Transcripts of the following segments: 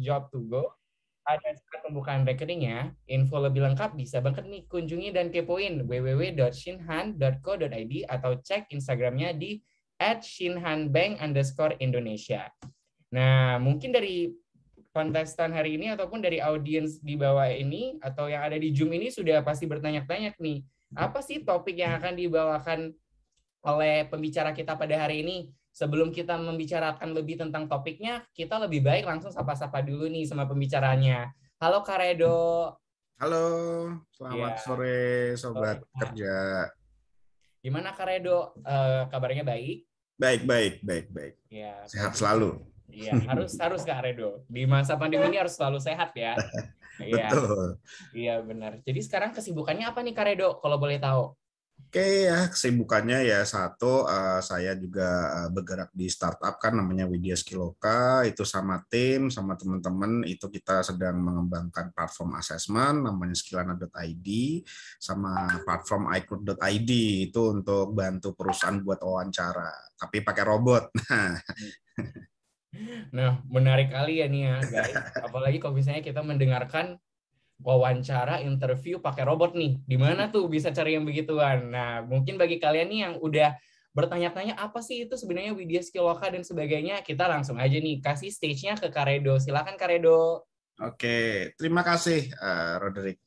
job to go ada saat pembukaan rekeningnya, info lebih lengkap bisa banget nih kunjungi dan kepoin www.shinhan.co.id atau cek Instagramnya di at shinhanbank underscore Indonesia. Nah, mungkin dari kontestan hari ini ataupun dari audiens di bawah ini atau yang ada di Zoom ini sudah pasti bertanya-tanya nih, apa sih topik yang akan dibawakan oleh pembicara kita pada hari ini? sebelum kita membicarakan lebih tentang topiknya, kita lebih baik langsung sapa-sapa dulu nih sama pembicaranya. Halo Karedo. Halo, selamat ya. sore sobat sore. kerja. Gimana Karedo? Uh, eh, kabarnya baik? Baik, baik, baik, baik. Ya. Sehat selalu. Iya, harus harus Kak Redo. Di masa pandemi ini harus selalu sehat ya. Iya. Iya, benar. Jadi sekarang kesibukannya apa nih Kak Redo kalau boleh tahu? Oke ya, kesibukannya ya satu, uh, saya juga eh, bergerak di startup kan namanya Widya Skiloka, itu sama tim, sama teman-teman, itu kita sedang mengembangkan platform assessment namanya Skillana.id sama platform iCloud.id, itu untuk bantu perusahaan buat wawancara, tapi pakai robot. Nah, nah menarik kali ya nih ya guys, apalagi kalau misalnya kita mendengarkan wawancara, interview pakai robot nih. Di mana hmm. tuh bisa cari yang begituan? Nah, mungkin bagi kalian nih yang udah bertanya-tanya apa sih itu sebenarnya Widya skilloka dan sebagainya, kita langsung aja nih kasih stage-nya ke Karedo. Silakan Karedo. Oke, terima kasih uh, Roderick.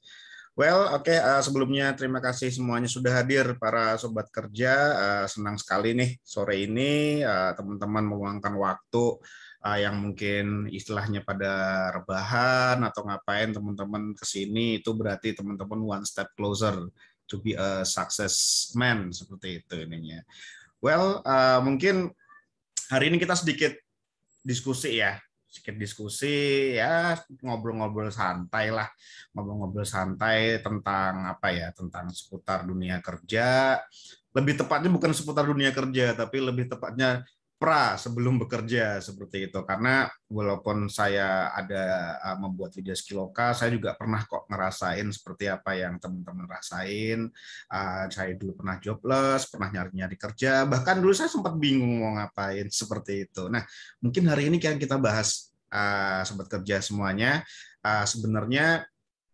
Well, oke okay, uh, eh, sebelumnya terima kasih semuanya sudah hadir para sobat kerja. Uh, senang sekali nih sore ini uh, teman-teman meluangkan waktu uh, yang mungkin istilahnya pada rebahan atau ngapain teman-teman kesini itu berarti teman-teman one step closer to be a success man seperti itu ininya. Well, uh, mungkin hari ini kita sedikit diskusi ya, sedikit diskusi ya, ngobrol-ngobrol santai lah, ngobrol-ngobrol santai tentang apa ya, tentang seputar dunia kerja. Lebih tepatnya bukan seputar dunia kerja, tapi lebih tepatnya pra sebelum bekerja seperti itu karena walaupun saya ada eh, membuat video skiloka saya juga pernah kok ngerasain seperti apa yang teman-teman rasain eh, saya dulu pernah jobless pernah nyari-nyari kerja bahkan dulu saya sempat bingung mau ngapain seperti itu nah mungkin hari ini kan kita bahas eh, sobat kerja semuanya sebenarnya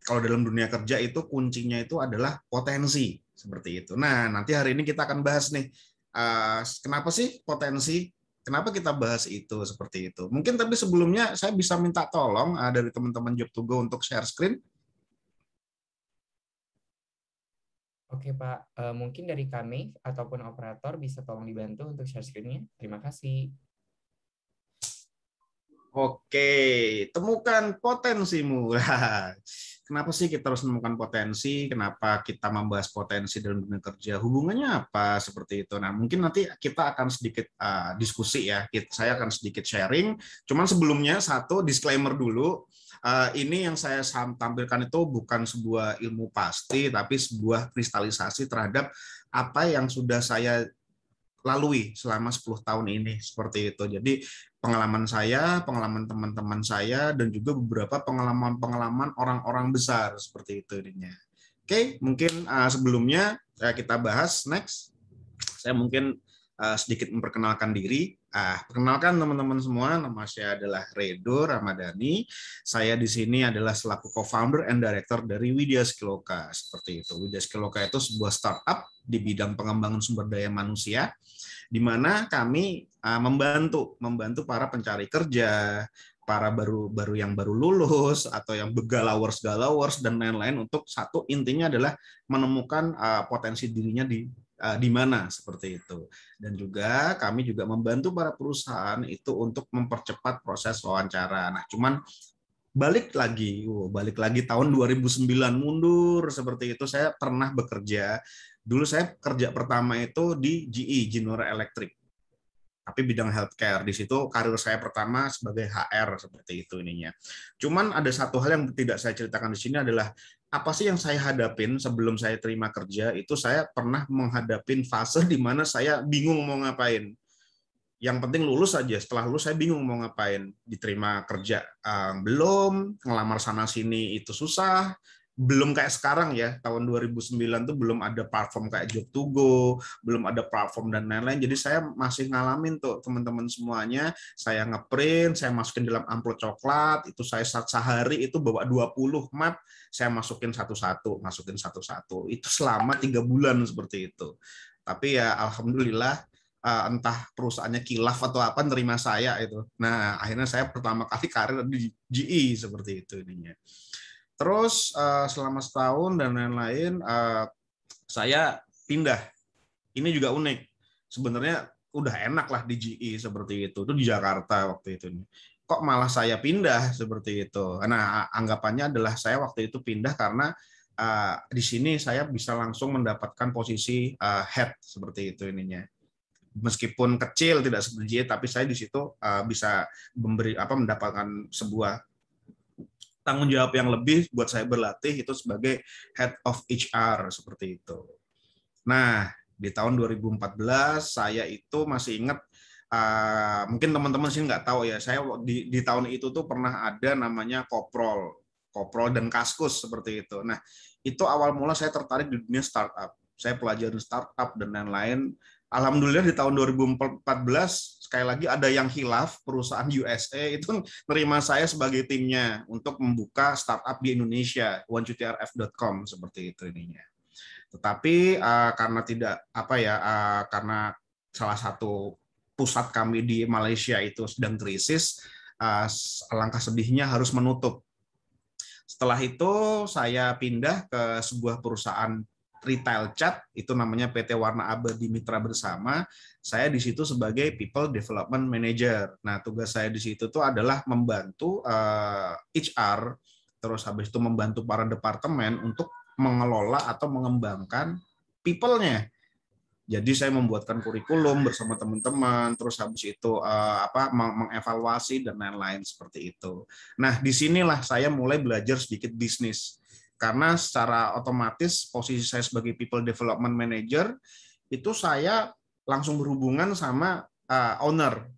kalau dalam dunia kerja itu kuncinya itu adalah potensi seperti itu nah nanti hari ini kita akan bahas nih uh, kenapa sih potensi kenapa kita bahas itu seperti itu. Mungkin tapi sebelumnya saya bisa minta tolong ah, dari teman-teman Job to Go untuk share screen. Oke Pak, eh, mungkin dari kami ataupun operator bisa tolong dibantu untuk share screen-nya. Terima kasih. Oke, temukan potensimu. kenapa sih kita harus menemukan potensi? Kenapa kita membahas potensi dalam dunia kerja? Hubungannya apa seperti itu? Nah, mungkin nanti kita akan sedikit uh, diskusi ya. Saya akan sedikit sharing. Cuman sebelumnya satu disclaimer dulu. Uh, ini yang saya tampilkan itu bukan sebuah ilmu pasti, tapi sebuah kristalisasi terhadap apa yang sudah saya lalui selama 10 tahun ini seperti itu. Jadi pengalaman saya, pengalaman teman-teman saya dan juga beberapa pengalaman-pengalaman orang-orang besar seperti itu intinya. Oke, mungkin uh, sebelumnya uh, kita bahas next. Saya mungkin uh, sedikit memperkenalkan diri. Ah, perkenalkan teman-teman semua, nama saya adalah Redo Ramadhani. Saya di sini adalah selaku co-founder and director dari Widya Skiloka. Seperti itu. Widya Skiloka itu sebuah startup di bidang pengembangan sumber daya manusia di mana kami uh, membantu membantu para pencari kerja, para baru baru yang baru lulus atau yang begalawers galawers dan lain-lain untuk satu intinya adalah menemukan uh, potensi dirinya di uh, di mana seperti itu. Dan juga kami juga membantu para perusahaan itu untuk mempercepat proses wawancara. Nah, cuman balik lagi, wow, balik lagi tahun 2009 mundur seperti itu saya pernah bekerja. Dulu saya kerja pertama itu di GE General Electric tapi bidang healthcare di situ karir saya pertama sebagai HR seperti itu ininya. Cuman ada satu hal yang tidak saya ceritakan di sini adalah apa sih yang saya hadapin sebelum saya terima kerja itu saya pernah menghadapin fase di mana saya bingung mau ngapain. Yang penting lulus saja. Setelah lulus saya bingung mau ngapain. Diterima kerja ehm, belum, ngelamar sana sini itu susah, belum kayak sekarang ya tahun 2009 tuh belum ada platform kayak job to go belum ada platform dan lain-lain jadi saya masih ngalamin tuh teman-teman semuanya saya ngeprint saya masukin dalam amplop coklat itu saya saat sehari itu bawa 20 map saya masukin satu-satu masukin satu-satu itu selama tiga bulan seperti itu tapi ya alhamdulillah eh, entah perusahaannya kilaf atau apa nerima saya itu. Nah, akhirnya saya pertama kali karir di GE seperti itu ininya. Terus uh, selama setahun dan lain-lain uh, saya pindah. Ini juga unik. Sebenarnya udah enak lah di GE seperti itu. Itu di Jakarta waktu itu. Kok malah saya pindah seperti itu? Nah, anggapannya adalah saya waktu itu pindah karena uh, di sini saya bisa langsung mendapatkan posisi uh, head seperti itu ininya. Meskipun kecil tidak seperti e, tapi saya di situ uh, bisa memberi apa mendapatkan sebuah tanggung jawab yang lebih buat saya berlatih itu sebagai head of HR seperti itu. Nah, di tahun 2014 saya itu masih ingat uh, mungkin teman-teman sih nggak tahu ya, saya di, di tahun itu tuh pernah ada namanya koprol, koprol dan kaskus seperti itu. Nah, itu awal mula saya tertarik di dunia startup. Saya pelajarin startup dan lain-lain alhamdulillah di tahun 2014 sekali lagi ada yang hilaf perusahaan USA itu nerima saya sebagai timnya untuk membuka startup di Indonesia onectrf.com seperti itu ininya. Tetapi uh, karena tidak apa ya uh, karena salah satu pusat kami di Malaysia itu sedang krisis uh, langkah sedihnya harus menutup. Setelah itu saya pindah ke sebuah perusahaan retail chat itu namanya PT Warna Abadi Mitra Bersama. Saya di situ sebagai people development manager. Nah, tugas saya di situ tuh adalah membantu uh, eh, HR terus habis itu membantu para departemen untuk mengelola atau mengembangkan people-nya. Jadi saya membuatkan kurikulum bersama teman-teman, terus habis itu uh, apa mengevaluasi dan lain-lain seperti itu. Nah, disinilah saya mulai belajar sedikit bisnis karena secara otomatis posisi saya sebagai people development manager itu saya langsung berhubungan sama uh, owner.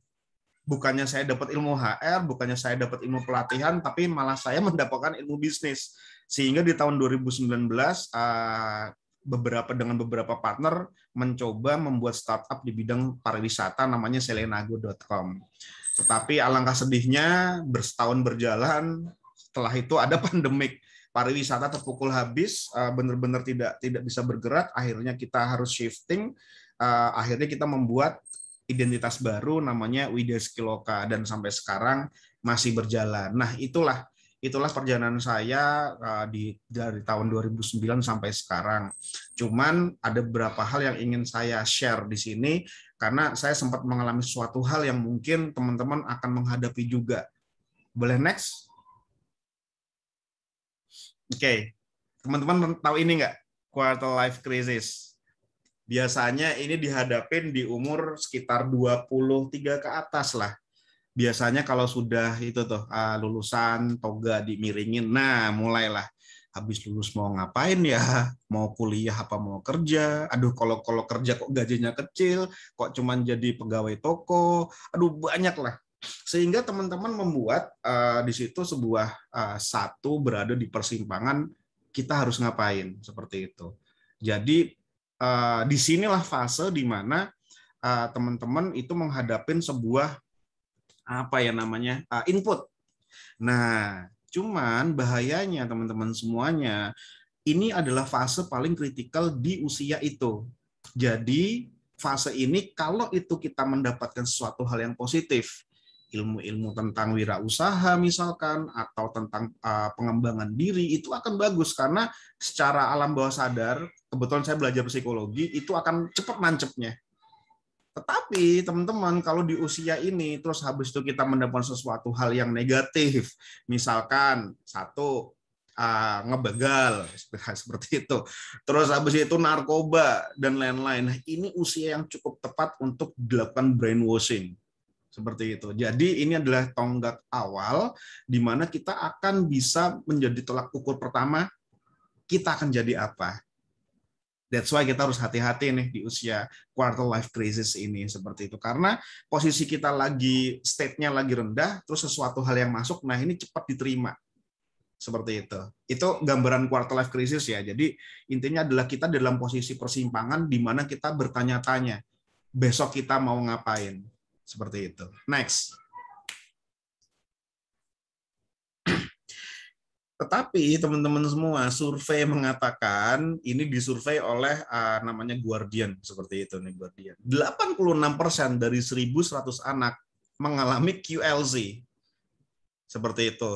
Bukannya saya dapat ilmu HR, bukannya saya dapat ilmu pelatihan, tapi malah saya mendapatkan ilmu bisnis. Sehingga di tahun 2019 uh, eh, beberapa dengan beberapa partner mencoba membuat startup di bidang pariwisata namanya selenago.com. Tetapi alangkah sedihnya bersetahun berjalan setelah itu ada pandemik pariwisata terpukul habis, eh, benar-benar tidak tidak bisa bergerak, akhirnya kita harus shifting, eh, akhirnya kita membuat identitas baru namanya Widya Skiloka dan sampai sekarang masih berjalan. Nah, itulah itulah perjalanan saya eh, di dari tahun 2009 sampai sekarang. Cuman ada beberapa hal yang ingin saya share di sini karena saya sempat mengalami suatu hal yang mungkin teman-teman akan menghadapi juga. Boleh next? Oke, okay. teman-teman tahu ini nggak? Quarter life crisis. Biasanya ini dihadapin di umur sekitar 23 ke atas lah. Biasanya kalau sudah itu tuh ah, lulusan toga dimiringin, nah mulailah habis lulus mau ngapain ya mau kuliah apa mau kerja aduh kalau kalau kerja kok gajinya kecil kok cuman jadi pegawai toko aduh banyak lah sehingga teman-teman membuat uh, di situ sebuah uh, satu berada di persimpangan kita harus ngapain seperti itu. Jadi uh, eh, disinilah fase di mana uh, teman-teman itu menghadapin sebuah apa ya namanya uh, input. Nah, cuman bahayanya teman-teman semuanya ini adalah fase paling kritikal di usia itu. Jadi fase ini kalau itu kita mendapatkan sesuatu hal yang positif, ilmu-ilmu tentang wirausaha misalkan atau tentang uh, pengembangan diri itu akan bagus karena secara alam bawah sadar kebetulan saya belajar psikologi itu akan cepat nancepnya. Tetapi teman-teman kalau di usia ini terus habis itu kita mendapat sesuatu hal yang negatif, misalkan satu uh, ngebegal seperti itu. Terus habis itu narkoba dan lain-lain. Nah, ini usia yang cukup tepat untuk dilakukan brainwashing seperti itu. Jadi ini adalah tonggak awal di mana kita akan bisa menjadi tolak ukur pertama kita akan jadi apa. That's why kita harus hati-hati nih di usia quarter life crisis ini seperti itu. Karena posisi kita lagi state-nya lagi rendah, terus sesuatu hal yang masuk, nah ini cepat diterima. Seperti itu. Itu gambaran quarter life crisis ya. Jadi intinya adalah kita dalam posisi persimpangan di mana kita bertanya-tanya, besok kita mau ngapain? Seperti itu. Next. Tetapi teman-teman semua, survei mengatakan ini disurvei oleh uh, namanya Guardian seperti itu nih Guardian. 86% dari 1100 anak mengalami QLC. Seperti itu.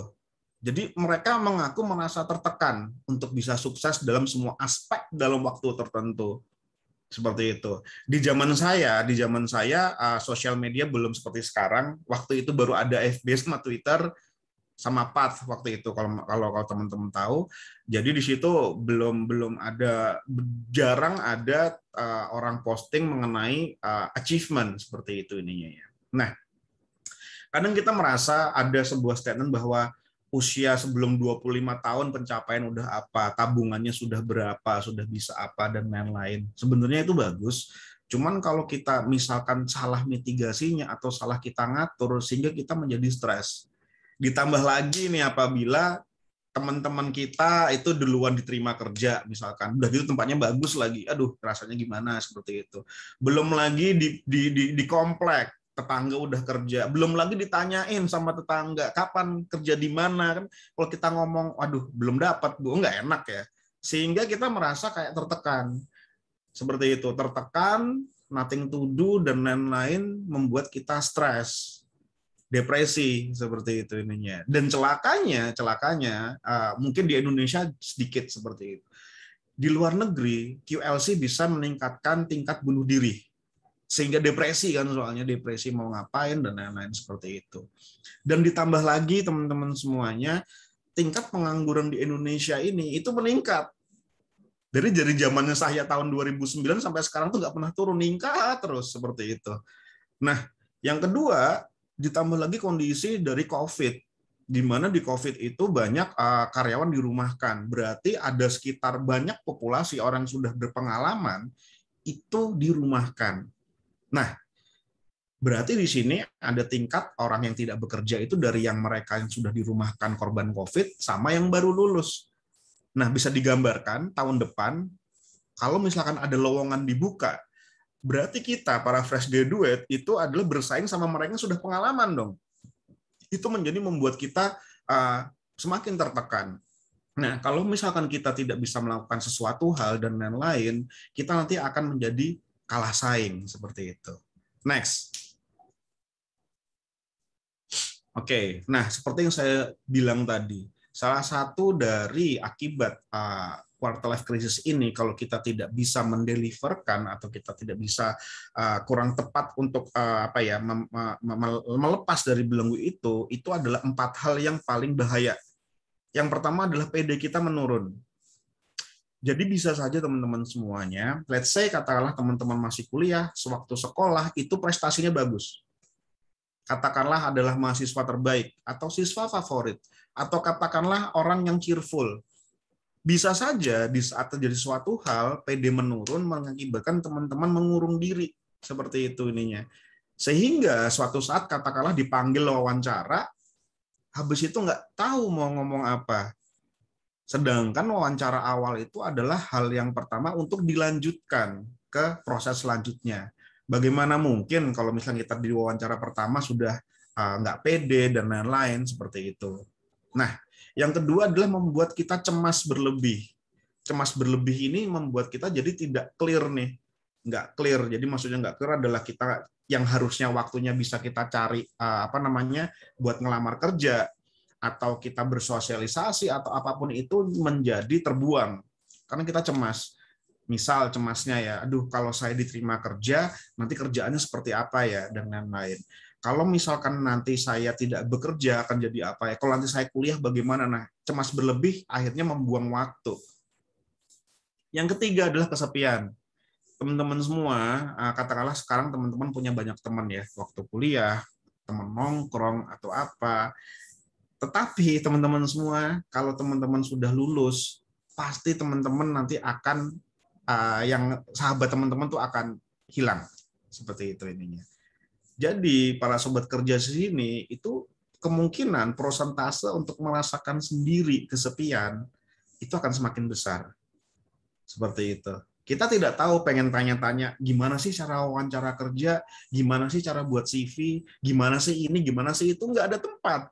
Jadi mereka mengaku merasa tertekan untuk bisa sukses dalam semua aspek dalam waktu tertentu seperti itu. Di zaman saya, di zaman saya uh, sosial media belum seperti sekarang. Waktu itu baru ada FB sama Twitter sama Path waktu itu kalau kalau kalau teman-teman tahu. Jadi di situ belum belum ada jarang ada uh, orang posting mengenai uh, achievement seperti itu ininya ya. Nah, kadang kita merasa ada sebuah statement bahwa usia sebelum 25 tahun pencapaian udah apa, tabungannya sudah berapa, sudah bisa apa dan lain-lain. Sebenarnya itu bagus. Cuman kalau kita misalkan salah mitigasinya atau salah kita ngatur sehingga kita menjadi stres. Ditambah lagi nih apabila teman-teman kita itu duluan diterima kerja misalkan udah gitu tempatnya bagus lagi aduh rasanya gimana seperti itu belum lagi di di di, di komplek tetangga udah kerja, belum lagi ditanyain sama tetangga kapan kerja di mana kan. Kalau kita ngomong, waduh belum dapat bu, nggak enak ya. Sehingga kita merasa kayak tertekan, seperti itu tertekan, nothing to do dan lain-lain membuat kita stres, depresi seperti itu ininya. Dan celakanya, celakanya uh, mungkin di Indonesia sedikit seperti itu. Di luar negeri QLC bisa meningkatkan tingkat bunuh diri sehingga depresi kan soalnya depresi mau ngapain dan lain-lain seperti itu. Dan ditambah lagi teman-teman semuanya tingkat pengangguran di Indonesia ini itu meningkat. Dari dari zamannya saya tahun 2009 sampai sekarang tuh nggak pernah turun meningkat terus seperti itu. Nah, yang kedua ditambah lagi kondisi dari COVID di mana di COVID itu banyak eh, karyawan dirumahkan. Berarti ada sekitar banyak populasi orang yang sudah berpengalaman itu dirumahkan Nah, berarti di sini ada tingkat orang yang tidak bekerja itu dari yang mereka yang sudah dirumahkan korban COVID sama yang baru lulus. Nah, bisa digambarkan tahun depan kalau misalkan ada lowongan dibuka, berarti kita para fresh graduate itu adalah bersaing sama mereka yang sudah pengalaman dong. Itu menjadi membuat kita uh, semakin tertekan. Nah, kalau misalkan kita tidak bisa melakukan sesuatu hal dan lain-lain, kita nanti akan menjadi kalah saing seperti itu. Next. Oke, okay. nah seperti yang saya bilang tadi, salah satu dari akibat uh, quarter life crisis ini kalau kita tidak bisa mendeliverkan atau kita tidak bisa uh, kurang tepat untuk uh, apa ya mem, me melepas dari belenggu itu itu adalah empat hal yang paling bahaya. Yang pertama adalah PD kita menurun. Jadi bisa saja teman-teman semuanya, let's say katakanlah teman-teman masih kuliah, sewaktu sekolah itu prestasinya bagus. Katakanlah adalah mahasiswa terbaik atau siswa favorit atau katakanlah orang yang cheerful. Bisa saja di saat terjadi suatu hal PD menurun mengakibatkan teman-teman mengurung diri seperti itu ininya. Sehingga suatu saat katakanlah dipanggil wawancara, habis itu nggak tahu mau ngomong apa. Sedangkan wawancara awal itu adalah hal yang pertama untuk dilanjutkan ke proses selanjutnya. Bagaimana mungkin kalau misalnya kita di wawancara pertama sudah eh, nggak pede dan lain-lain seperti itu. Nah, yang kedua adalah membuat kita cemas berlebih. Cemas berlebih ini membuat kita jadi tidak clear nih, nggak clear. Jadi maksudnya nggak clear adalah kita yang harusnya waktunya bisa kita cari eh, apa namanya buat ngelamar kerja atau kita bersosialisasi atau apapun itu menjadi terbuang karena kita cemas. Misal cemasnya ya, aduh kalau saya diterima kerja, nanti kerjaannya seperti apa ya dan lain-lain. Kalau misalkan nanti saya tidak bekerja akan jadi apa ya? Kalau nanti saya kuliah bagaimana? Nah, cemas berlebih akhirnya membuang waktu. Yang ketiga adalah kesepian teman-teman semua, eh, katakanlah sekarang teman-teman punya banyak teman ya, waktu kuliah, teman nongkrong atau apa. Tetapi teman-teman semua, kalau teman-teman sudah lulus, pasti teman-teman nanti akan uh, yang sahabat teman-teman tuh akan hilang seperti itu ininya. Jadi para sobat kerja di sini itu kemungkinan prosentase untuk merasakan sendiri kesepian itu akan semakin besar. Seperti itu. Kita tidak tahu pengen tanya-tanya gimana sih cara wawancara kerja, gimana sih cara buat CV, gimana sih ini, gimana sih itu nggak ada tempat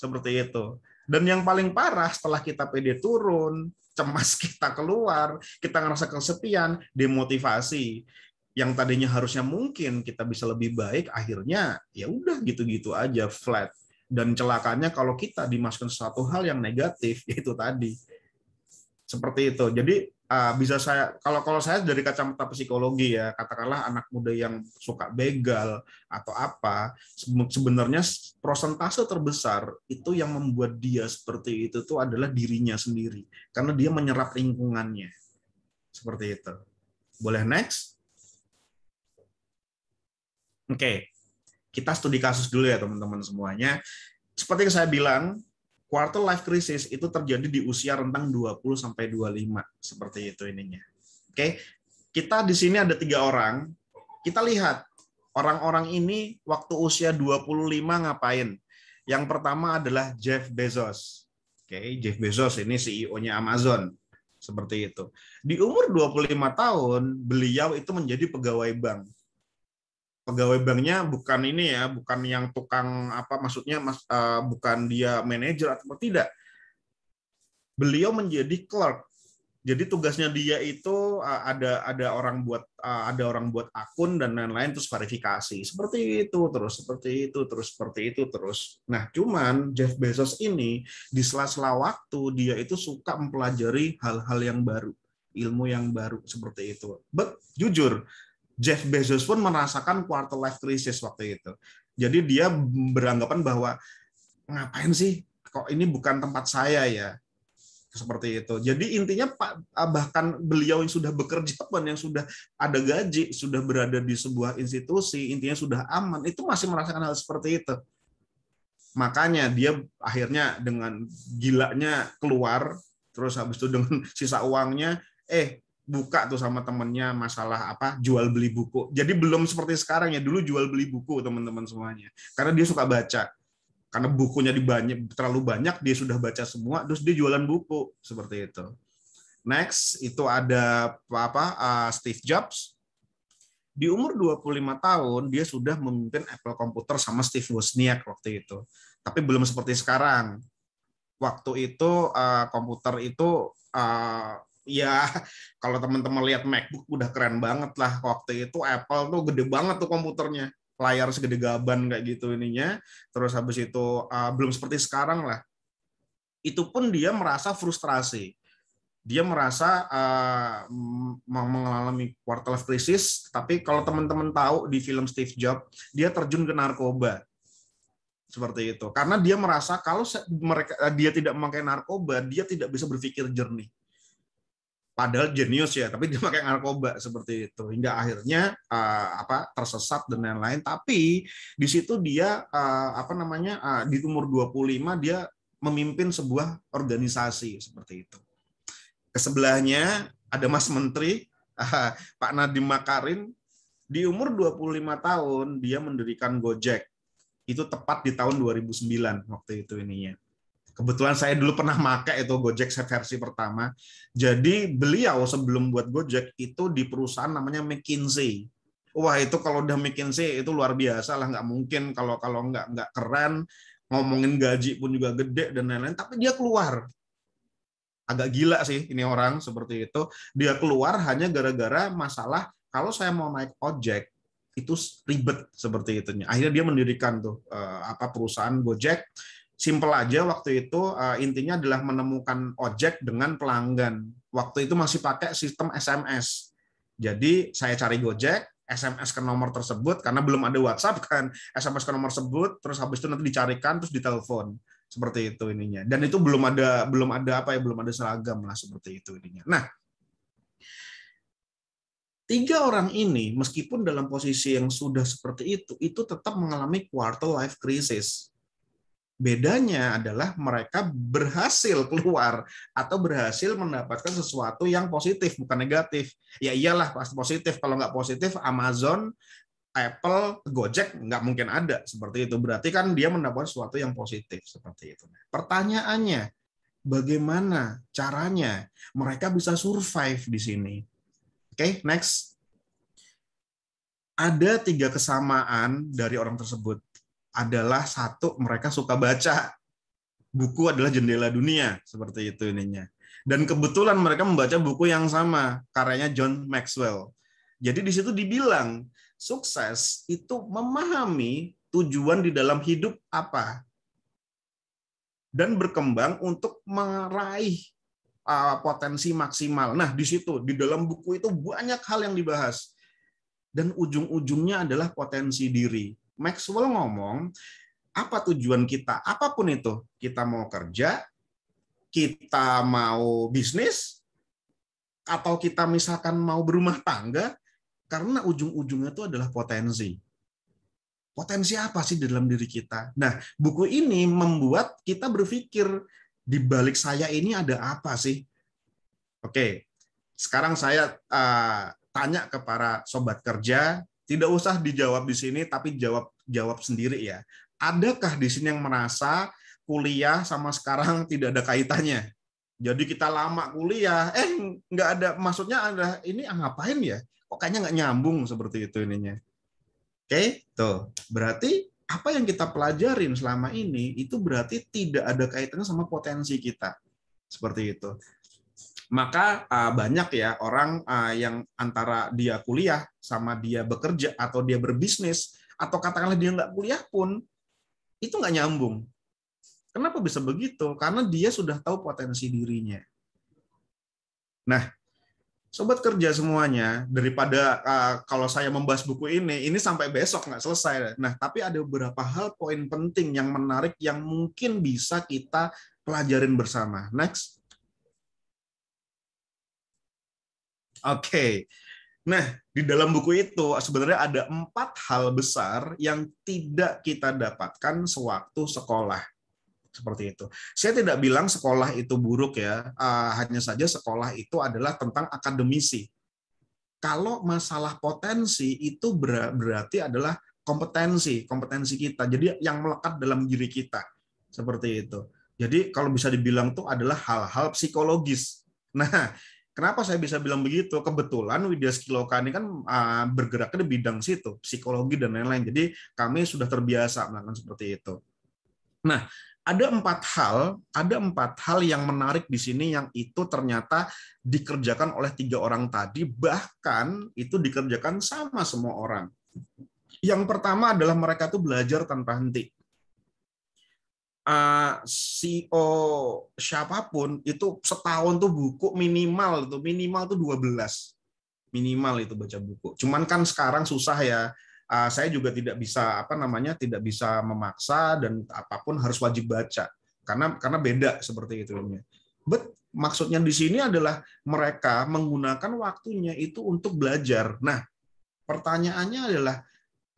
seperti itu. Dan yang paling parah setelah kita PD turun, cemas kita keluar, kita ngerasa kesepian, demotivasi. Yang tadinya harusnya mungkin kita bisa lebih baik, akhirnya ya udah gitu-gitu aja flat. Dan celakanya kalau kita dimasukkan satu hal yang negatif, yaitu tadi. Seperti itu. Jadi uh, bisa saya kalau kalau saya dari kacamata psikologi ya katakanlah anak muda yang suka begal atau apa sebenarnya prosentase terbesar itu yang membuat dia seperti itu tuh adalah dirinya sendiri karena dia menyerap lingkungannya seperti itu boleh next oke okay. kita studi kasus dulu ya teman-teman semuanya seperti yang saya bilang quarter life crisis itu terjadi di usia rentang 20 sampai 25 seperti itu ininya. Oke. Kita di sini ada tiga orang. Kita lihat orang-orang ini waktu usia 25 ngapain? Yang pertama adalah Jeff Bezos. Oke, Jeff Bezos ini CEO-nya Amazon. Seperti itu. Di umur 25 tahun, beliau itu menjadi pegawai bank pegawai banknya bukan ini ya, bukan yang tukang apa maksudnya mas, uh, bukan dia manajer atau tidak. Beliau menjadi clerk. Jadi tugasnya dia itu uh, ada ada orang buat uh, ada orang buat akun dan lain-lain terus verifikasi. Seperti itu terus, seperti itu terus, seperti itu terus. Nah, cuman Jeff Bezos ini di sela-sela waktu dia itu suka mempelajari hal-hal yang baru, ilmu yang baru seperti itu. But jujur, Jeff Bezos pun merasakan quarter life crisis waktu itu. Jadi dia beranggapan bahwa ngapain sih kok ini bukan tempat saya ya seperti itu. Jadi intinya Pak ah, bahkan beliau yang sudah bekerja pun yang sudah ada gaji, sudah berada di sebuah institusi, intinya sudah aman, itu masih merasakan hal seperti itu. Makanya dia akhirnya dengan gilanya keluar terus habis itu dengan sisa uangnya eh buka tuh sama temennya masalah apa jual beli buku. Jadi belum seperti sekarang ya dulu jual beli buku teman-teman semuanya. Karena dia suka baca. Karena bukunya dibanyak terlalu banyak dia sudah baca semua terus dia jualan buku seperti itu. Next itu ada apa uh, Steve Jobs. Di umur 25 tahun dia sudah memimpin Apple Computer sama Steve Wozniak waktu itu. Tapi belum seperti sekarang. Waktu itu uh, komputer itu uh, ya kalau teman-teman lihat MacBook udah keren banget lah waktu itu Apple tuh gede banget tuh komputernya layar segede gaban kayak gitu ininya terus habis itu uh, belum seperti sekarang lah itu pun dia merasa frustrasi dia merasa uh, mengalami quarter life crisis tapi kalau teman-teman tahu di film Steve Jobs dia terjun ke narkoba seperti itu karena dia merasa kalau mereka dia tidak memakai narkoba dia tidak bisa berpikir jernih padahal jenius ya tapi dia pakai narkoba seperti itu hingga akhirnya uh, apa tersesat dan lain-lain tapi di situ dia uh, apa namanya uh, di umur 25 dia memimpin sebuah organisasi seperti itu sebelahnya ada Mas Menteri uh, Pak Nadiem Makarim di umur 25 tahun dia mendirikan Gojek itu tepat di tahun 2009 waktu itu ininya Kebetulan saya dulu pernah make itu Gojek versi pertama. Jadi beliau sebelum buat Gojek itu di perusahaan namanya McKinsey. Wah itu kalau udah McKinsey itu luar biasa lah nggak mungkin kalau kalau nggak nggak keren ngomongin gaji pun juga gede dan lain-lain. Tapi dia keluar agak gila sih ini orang seperti itu. Dia keluar hanya gara-gara masalah kalau saya mau naik ojek itu ribet seperti itunya. Akhirnya dia mendirikan tuh eh, apa perusahaan Gojek simple aja waktu itu uh, intinya adalah menemukan ojek dengan pelanggan. Waktu itu masih pakai sistem SMS. Jadi saya cari Gojek, SMS ke nomor tersebut karena belum ada WhatsApp kan, SMS ke nomor tersebut terus habis itu nanti dicarikan terus ditelepon. Seperti itu ininya. Dan itu belum ada belum ada apa ya, belum ada seragam lah seperti itu ininya. Nah, tiga orang ini meskipun dalam posisi yang sudah seperti itu itu tetap mengalami quarter life crisis Bedanya adalah mereka berhasil keluar atau berhasil mendapatkan sesuatu yang positif bukan negatif. Ya iyalah pasti positif. Kalau nggak positif Amazon, Apple, Gojek nggak mungkin ada seperti itu. Berarti kan dia mendapatkan sesuatu yang positif seperti itu. Pertanyaannya, bagaimana caranya mereka bisa survive di sini? Oke, okay, next. Ada tiga kesamaan dari orang tersebut adalah satu mereka suka baca buku adalah jendela dunia seperti itu ininya dan kebetulan mereka membaca buku yang sama karyanya John Maxwell jadi di situ dibilang sukses itu memahami tujuan di dalam hidup apa dan berkembang untuk meraih uh, potensi maksimal. Nah, di situ di dalam buku itu banyak hal yang dibahas. Dan ujung-ujungnya adalah potensi diri. Maxwell ngomong, apa tujuan kita? Apapun itu, kita mau kerja, kita mau bisnis, atau kita misalkan mau berumah tangga, karena ujung-ujungnya itu adalah potensi. Potensi apa sih di dalam diri kita? Nah, buku ini membuat kita berpikir di balik saya ini ada apa sih? Oke, sekarang saya uh, tanya ke para sobat kerja tidak usah dijawab di sini, tapi jawab jawab sendiri ya. Adakah di sini yang merasa kuliah sama sekarang tidak ada kaitannya? Jadi kita lama kuliah, eh nggak ada maksudnya ada ini ah, ngapain ya? Kok kayaknya nggak nyambung seperti itu ininya. Oke, tuh berarti apa yang kita pelajarin selama ini itu berarti tidak ada kaitannya sama potensi kita seperti itu maka uh, banyak ya orang uh, yang antara dia kuliah sama dia bekerja atau dia berbisnis atau katakanlah dia nggak kuliah pun itu nggak nyambung. Kenapa bisa begitu? Karena dia sudah tahu potensi dirinya. Nah, sobat kerja semuanya, daripada uh, kalau saya membahas buku ini, ini sampai besok nggak selesai. Nah, tapi ada beberapa hal poin penting yang menarik yang mungkin bisa kita pelajarin bersama. Next. Oke. Nah, di dalam buku itu sebenarnya ada empat hal besar yang tidak kita dapatkan sewaktu sekolah seperti itu. Saya tidak bilang sekolah itu buruk ya, uh, hanya saja sekolah itu adalah tentang akademisi. Kalau masalah potensi itu ber berarti adalah kompetensi, kompetensi kita. Jadi yang melekat dalam diri kita seperti itu. Jadi kalau bisa dibilang itu adalah hal-hal psikologis. Nah, Kenapa saya bisa bilang begitu? Kebetulan Widya Skiloka ini kan uh, bergeraknya di bidang situ, psikologi dan lain-lain. Jadi kami sudah terbiasa melakukan seperti itu. Nah, ada empat hal, ada empat hal yang menarik di sini yang itu ternyata dikerjakan oleh tiga orang tadi, bahkan itu dikerjakan sama semua orang. Yang pertama adalah mereka tuh belajar tanpa henti uh, CEO siapapun itu setahun tuh buku minimal itu minimal tuh 12 minimal itu baca buku. Cuman kan sekarang susah ya. Uh, saya juga tidak bisa apa namanya tidak bisa memaksa dan apapun harus wajib baca karena karena beda seperti itu But maksudnya di sini adalah mereka menggunakan waktunya itu untuk belajar. Nah, pertanyaannya adalah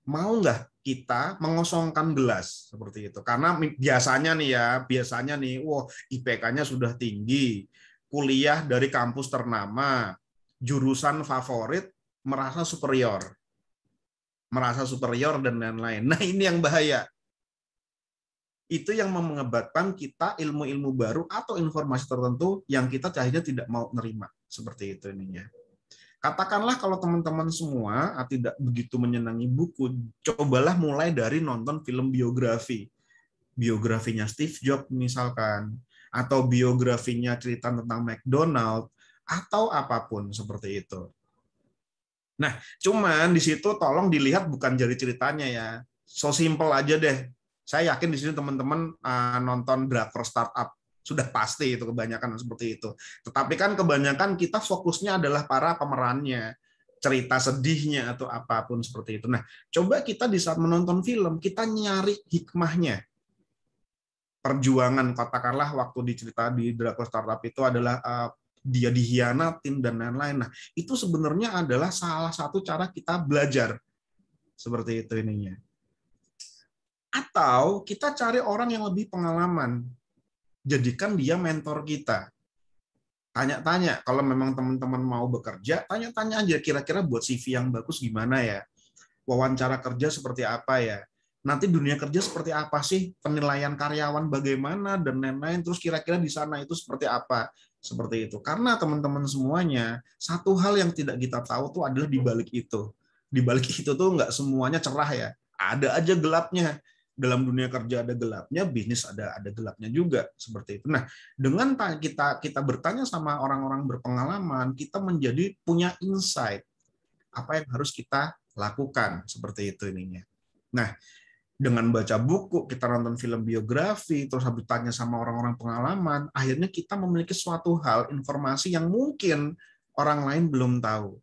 mau nggak kita mengosongkan gelas seperti itu. Karena biasanya nih ya, biasanya nih, wow IPK-nya sudah tinggi, kuliah dari kampus ternama, jurusan favorit merasa superior. Merasa superior dan lain-lain. Nah, ini yang bahaya. Itu yang menghebatkan kita ilmu-ilmu baru atau informasi tertentu yang kita cahaya tidak mau nerima. Seperti itu ininya. Katakanlah kalau teman-teman semua ah, tidak begitu menyenangi buku, cobalah mulai dari nonton film biografi. Biografinya Steve Jobs misalkan, atau biografinya cerita tentang McDonald, atau apapun seperti itu. Nah, cuman di situ tolong dilihat bukan dari ceritanya ya. So simple aja deh. Saya yakin di sini teman-teman uh, nonton drakor startup sudah pasti itu kebanyakan seperti itu. Tetapi kan kebanyakan kita fokusnya adalah para pemerannya, cerita sedihnya atau apapun seperti itu. Nah, coba kita di saat menonton film kita nyari hikmahnya. Perjuangan katakanlah waktu dicerita di Dracula Startup itu adalah uh, dia dihianatin dan lain-lain. Nah, itu sebenarnya adalah salah satu cara kita belajar seperti itu ininya. Atau kita cari orang yang lebih pengalaman jadikan dia mentor kita. Tanya-tanya, kalau memang teman-teman mau bekerja, tanya-tanya aja kira-kira buat CV yang bagus gimana ya? Wawancara kerja seperti apa ya? Nanti dunia kerja seperti apa sih? Penilaian karyawan bagaimana dan lain-lain. Terus kira-kira di sana itu seperti apa? Seperti itu. Karena teman-teman semuanya, satu hal yang tidak kita tahu tuh adalah di balik itu. Di balik itu tuh nggak semuanya cerah ya. Ada aja gelapnya dalam dunia kerja ada gelapnya, bisnis ada ada gelapnya juga seperti itu. Nah, dengan kita kita bertanya sama orang-orang berpengalaman, kita menjadi punya insight apa yang harus kita lakukan seperti itu ininya. Nah, dengan baca buku, kita nonton film biografi, terus habis tanya sama orang-orang pengalaman, akhirnya kita memiliki suatu hal informasi yang mungkin orang lain belum tahu.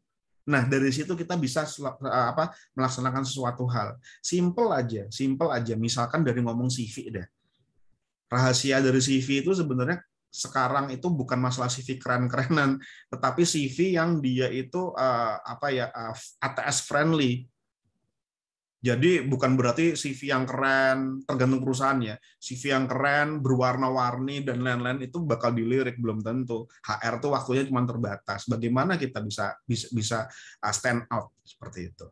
Nah, dari situ kita bisa eh, apa melaksanakan sesuatu hal. Simple aja, simple aja. Misalkan dari ngomong CV deh. Rahasia dari CV itu sebenarnya sekarang itu bukan masalah CV keren-kerenan, tetapi CV yang dia itu uh, apa ya uh, eh, ATS friendly jadi bukan berarti CV yang keren, tergantung perusahaannya. CV yang keren, berwarna-warni dan lain-lain itu bakal dilirik belum tentu. HR tuh waktunya cuma terbatas. Bagaimana kita bisa bisa, bisa uh, stand out seperti itu.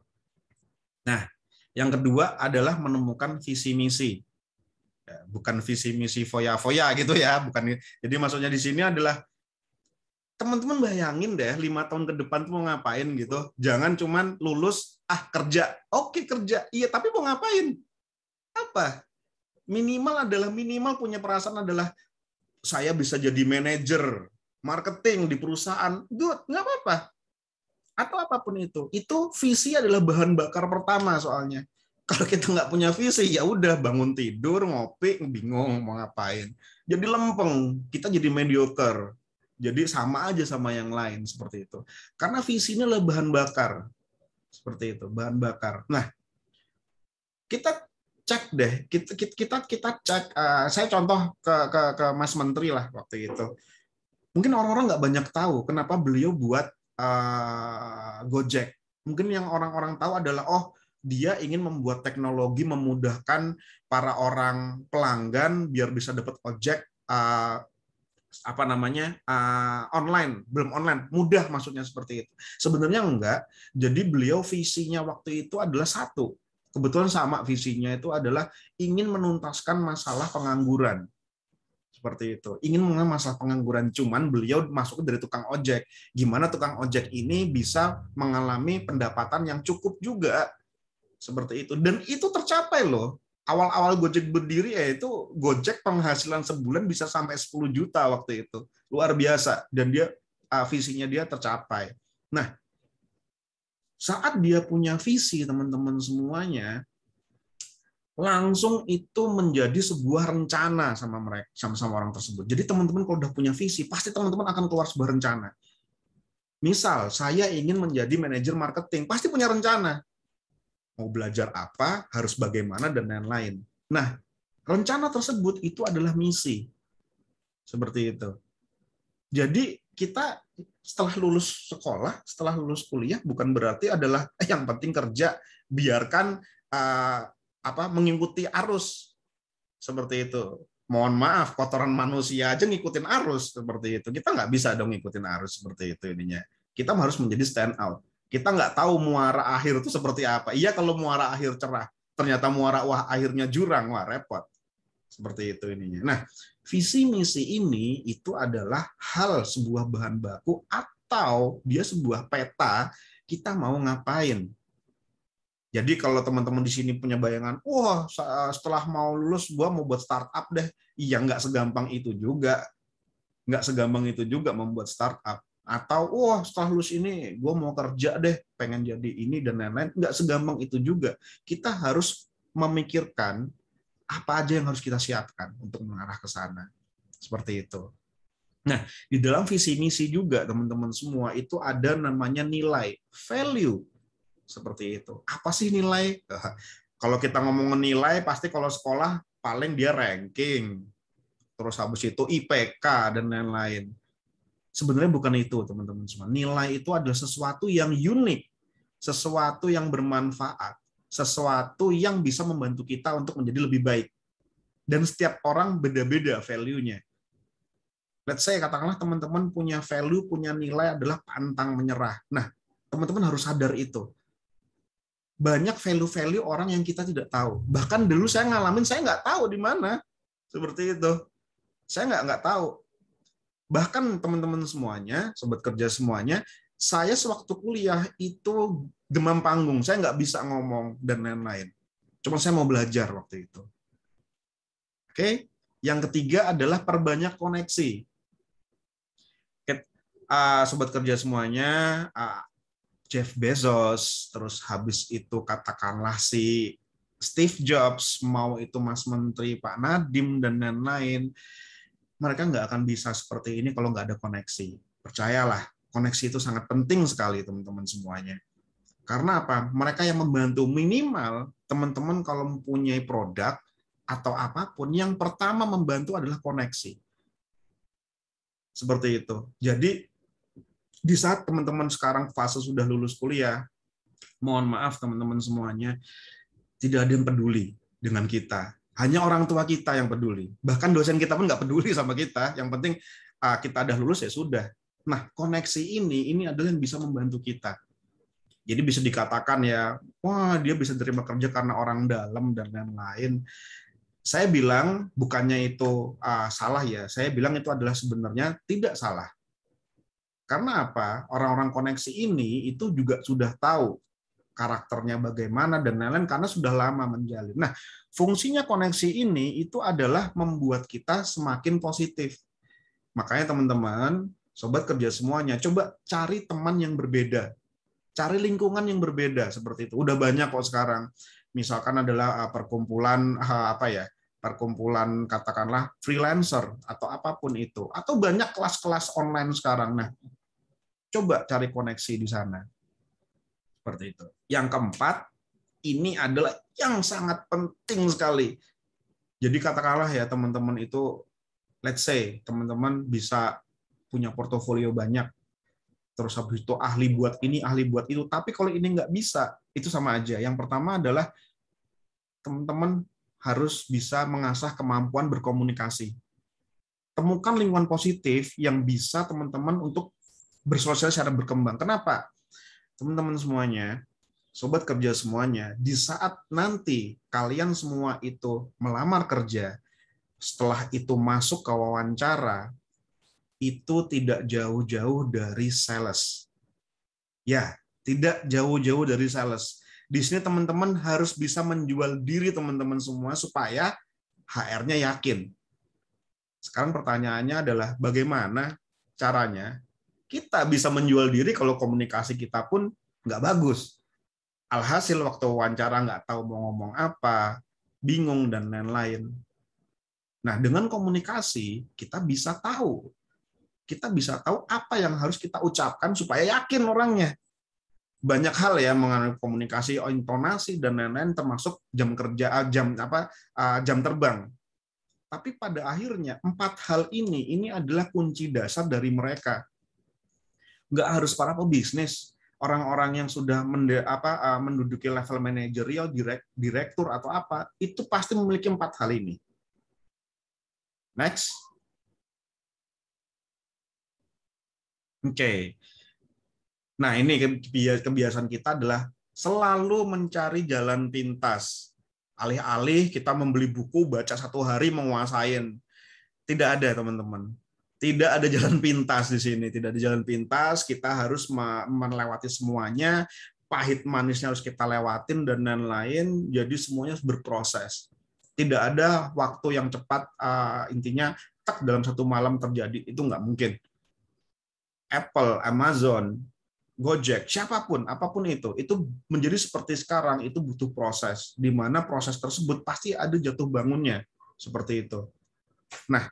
Nah, yang kedua adalah menemukan visi misi. Ya, bukan visi misi foya-foya gitu ya, bukan. Jadi maksudnya di sini adalah teman-teman bayangin deh lima tahun ke depan tuh mau ngapain gitu. Jangan cuman lulus ah kerja oke kerja iya tapi mau ngapain apa minimal adalah minimal punya perasaan adalah saya bisa jadi manajer marketing di perusahaan good nggak apa-apa atau apapun itu itu visi adalah bahan bakar pertama soalnya kalau kita nggak punya visi ya udah bangun tidur ngopi bingung mau ngapain jadi lempeng kita jadi mediocre jadi sama aja sama yang lain seperti itu karena visi ini adalah bahan bakar seperti itu bahan bakar. Nah, kita cek deh, kita kita kita, cek. Uh, saya contoh ke, ke ke Mas Menteri lah waktu itu. Mungkin orang-orang nggak banyak tahu kenapa beliau buat uh, Gojek. Mungkin yang orang-orang tahu adalah oh dia ingin membuat teknologi memudahkan para orang pelanggan biar bisa dapat ojek uh, apa namanya uh, online belum online mudah maksudnya seperti itu sebenarnya enggak jadi beliau visinya waktu itu adalah satu kebetulan sama visinya itu adalah ingin menuntaskan masalah pengangguran seperti itu ingin mengenai masalah pengangguran cuman beliau masuk dari tukang ojek gimana tukang ojek ini bisa mengalami pendapatan yang cukup juga seperti itu dan itu tercapai loh awal-awal Gojek berdiri ya itu Gojek penghasilan sebulan bisa sampai 10 juta waktu itu. Luar biasa dan dia ah, visinya dia tercapai. Nah, saat dia punya visi teman-teman semuanya langsung itu menjadi sebuah rencana sama mereka sama sama orang tersebut. Jadi teman-teman kalau udah punya visi pasti teman-teman akan keluar sebuah rencana. Misal saya ingin menjadi manajer marketing, pasti punya rencana mau belajar apa, harus bagaimana, dan lain-lain. Nah, rencana tersebut itu adalah misi. Seperti itu. Jadi kita setelah lulus sekolah, setelah lulus kuliah bukan berarti adalah yang penting kerja, biarkan uh, apa mengikuti arus seperti itu. Mohon maaf, kotoran manusia aja ngikutin arus seperti itu. Kita nggak bisa dong ngikutin arus seperti itu ininya. Kita harus menjadi stand out kita nggak tahu muara akhir itu seperti apa. Iya kalau muara akhir cerah, ternyata muara wah akhirnya jurang, wah repot. Seperti itu ininya. Nah, visi misi ini itu adalah hal sebuah bahan baku atau dia sebuah peta kita mau ngapain. Jadi kalau teman-teman di sini punya bayangan, wah oh, setelah mau lulus gua mau buat startup deh. Iya nggak segampang itu juga. Nggak segampang itu juga membuat startup atau wah setelah lulus ini gue mau kerja deh pengen jadi ini dan lain-lain nggak segampang itu juga kita harus memikirkan apa aja yang harus kita siapkan untuk mengarah ke sana seperti itu nah di dalam visi misi juga teman-teman semua itu ada namanya nilai value seperti itu apa sih nilai kalau kita ngomong nilai pasti kalau sekolah paling dia ranking terus habis itu IPK dan lain-lain Sebenarnya bukan itu, teman-teman semua. Nilai itu adalah sesuatu yang unik, sesuatu yang bermanfaat, sesuatu yang bisa membantu kita untuk menjadi lebih baik. Dan setiap orang beda-beda value-nya. Let's say katakanlah teman-teman punya value, punya nilai adalah pantang menyerah. Nah, teman-teman harus sadar itu banyak value-value orang yang kita tidak tahu. Bahkan dulu saya ngalamin, saya nggak tahu di mana. Seperti itu. Saya nggak nggak tahu bahkan teman-teman semuanya, sobat kerja semuanya, saya sewaktu kuliah itu demam panggung, saya nggak bisa ngomong dan lain-lain. Cuma saya mau belajar waktu itu. Oke, yang ketiga adalah perbanyak koneksi. Ah, sobat kerja semuanya, ah, Jeff Bezos, terus habis itu katakanlah si Steve Jobs, mau itu Mas Menteri, Pak Nadim, dan lain-lain mereka nggak akan bisa seperti ini kalau nggak ada koneksi. Percayalah, koneksi itu sangat penting sekali teman-teman semuanya. Karena apa? Mereka yang membantu minimal teman-teman kalau mempunyai produk atau apapun, yang pertama membantu adalah koneksi. Seperti itu. Jadi di saat teman-teman sekarang fase sudah lulus kuliah, mohon maaf teman-teman semuanya, tidak ada yang peduli dengan kita hanya orang tua kita yang peduli. Bahkan dosen kita pun nggak peduli sama kita. Yang penting ah, kita udah lulus ya sudah. Nah, koneksi ini ini adalah yang bisa membantu kita. Jadi bisa dikatakan ya, wah dia bisa terima kerja karena orang dalam dan lain-lain. Saya bilang bukannya itu uh, salah ya, saya bilang itu adalah sebenarnya tidak salah. Karena apa? Orang-orang koneksi ini itu juga sudah tahu karakternya bagaimana dan lain-lain karena sudah lama menjalin. Nah, fungsinya koneksi ini itu adalah membuat kita semakin positif. Makanya teman-teman, sobat kerja semuanya, coba cari teman yang berbeda. Cari lingkungan yang berbeda seperti itu. Udah banyak kok sekarang. Misalkan adalah ah, perkumpulan ah, apa ya? perkumpulan katakanlah freelancer atau apapun itu atau banyak kelas-kelas online sekarang. Nah, coba cari koneksi di sana seperti itu. Yang keempat, ini adalah yang sangat penting sekali. Jadi katakanlah ya teman-teman itu let's say teman-teman bisa punya portofolio banyak. Terus habis itu ahli buat ini, ahli buat itu. Tapi kalau ini nggak bisa, itu sama aja. Yang pertama adalah teman-teman harus bisa mengasah kemampuan berkomunikasi. Temukan lingkungan positif yang bisa teman-teman untuk bersosial secara berkembang. Kenapa? teman-teman semuanya, sobat kerja semuanya, di saat nanti kalian semua itu melamar kerja, setelah itu masuk ke wawancara, itu tidak jauh-jauh dari sales. Ya, tidak jauh-jauh dari sales. Di sini teman-teman harus bisa menjual diri teman-teman semua supaya HR-nya yakin. Sekarang pertanyaannya adalah bagaimana caranya kita bisa menjual diri kalau komunikasi kita pun nggak bagus. Alhasil waktu wawancara nggak tahu mau ngomong apa, bingung dan lain-lain. Nah, dengan komunikasi kita bisa tahu. Kita bisa tahu apa yang harus kita ucapkan supaya yakin orangnya. Banyak hal ya mengenai komunikasi, intonasi dan lain-lain termasuk jam kerja, eh, jam apa, eh, jam terbang. Tapi pada akhirnya empat hal ini ini adalah kunci dasar dari mereka nggak harus para pebisnis orang-orang yang sudah apa, eh, menduduki level manajerial, direk, direktur atau apa, itu pasti memiliki empat hal ini. Next. Oke. Okay. Nah, ini kebiasaan kita adalah selalu mencari jalan pintas. Alih-alih kita membeli buku, baca satu hari, menguasain. Tidak ada, teman-teman tidak ada jalan pintas di sini, tidak ada jalan pintas. Kita harus melewati semuanya, pahit manisnya harus kita lewatin dan lain-lain. Jadi semuanya berproses. Tidak ada waktu yang cepat uh, intinya tak dalam satu malam terjadi itu nggak mungkin. Apple, Amazon, Gojek, siapapun, apapun itu, itu menjadi seperti sekarang itu butuh proses, di mana proses tersebut pasti ada jatuh bangunnya seperti itu. Nah,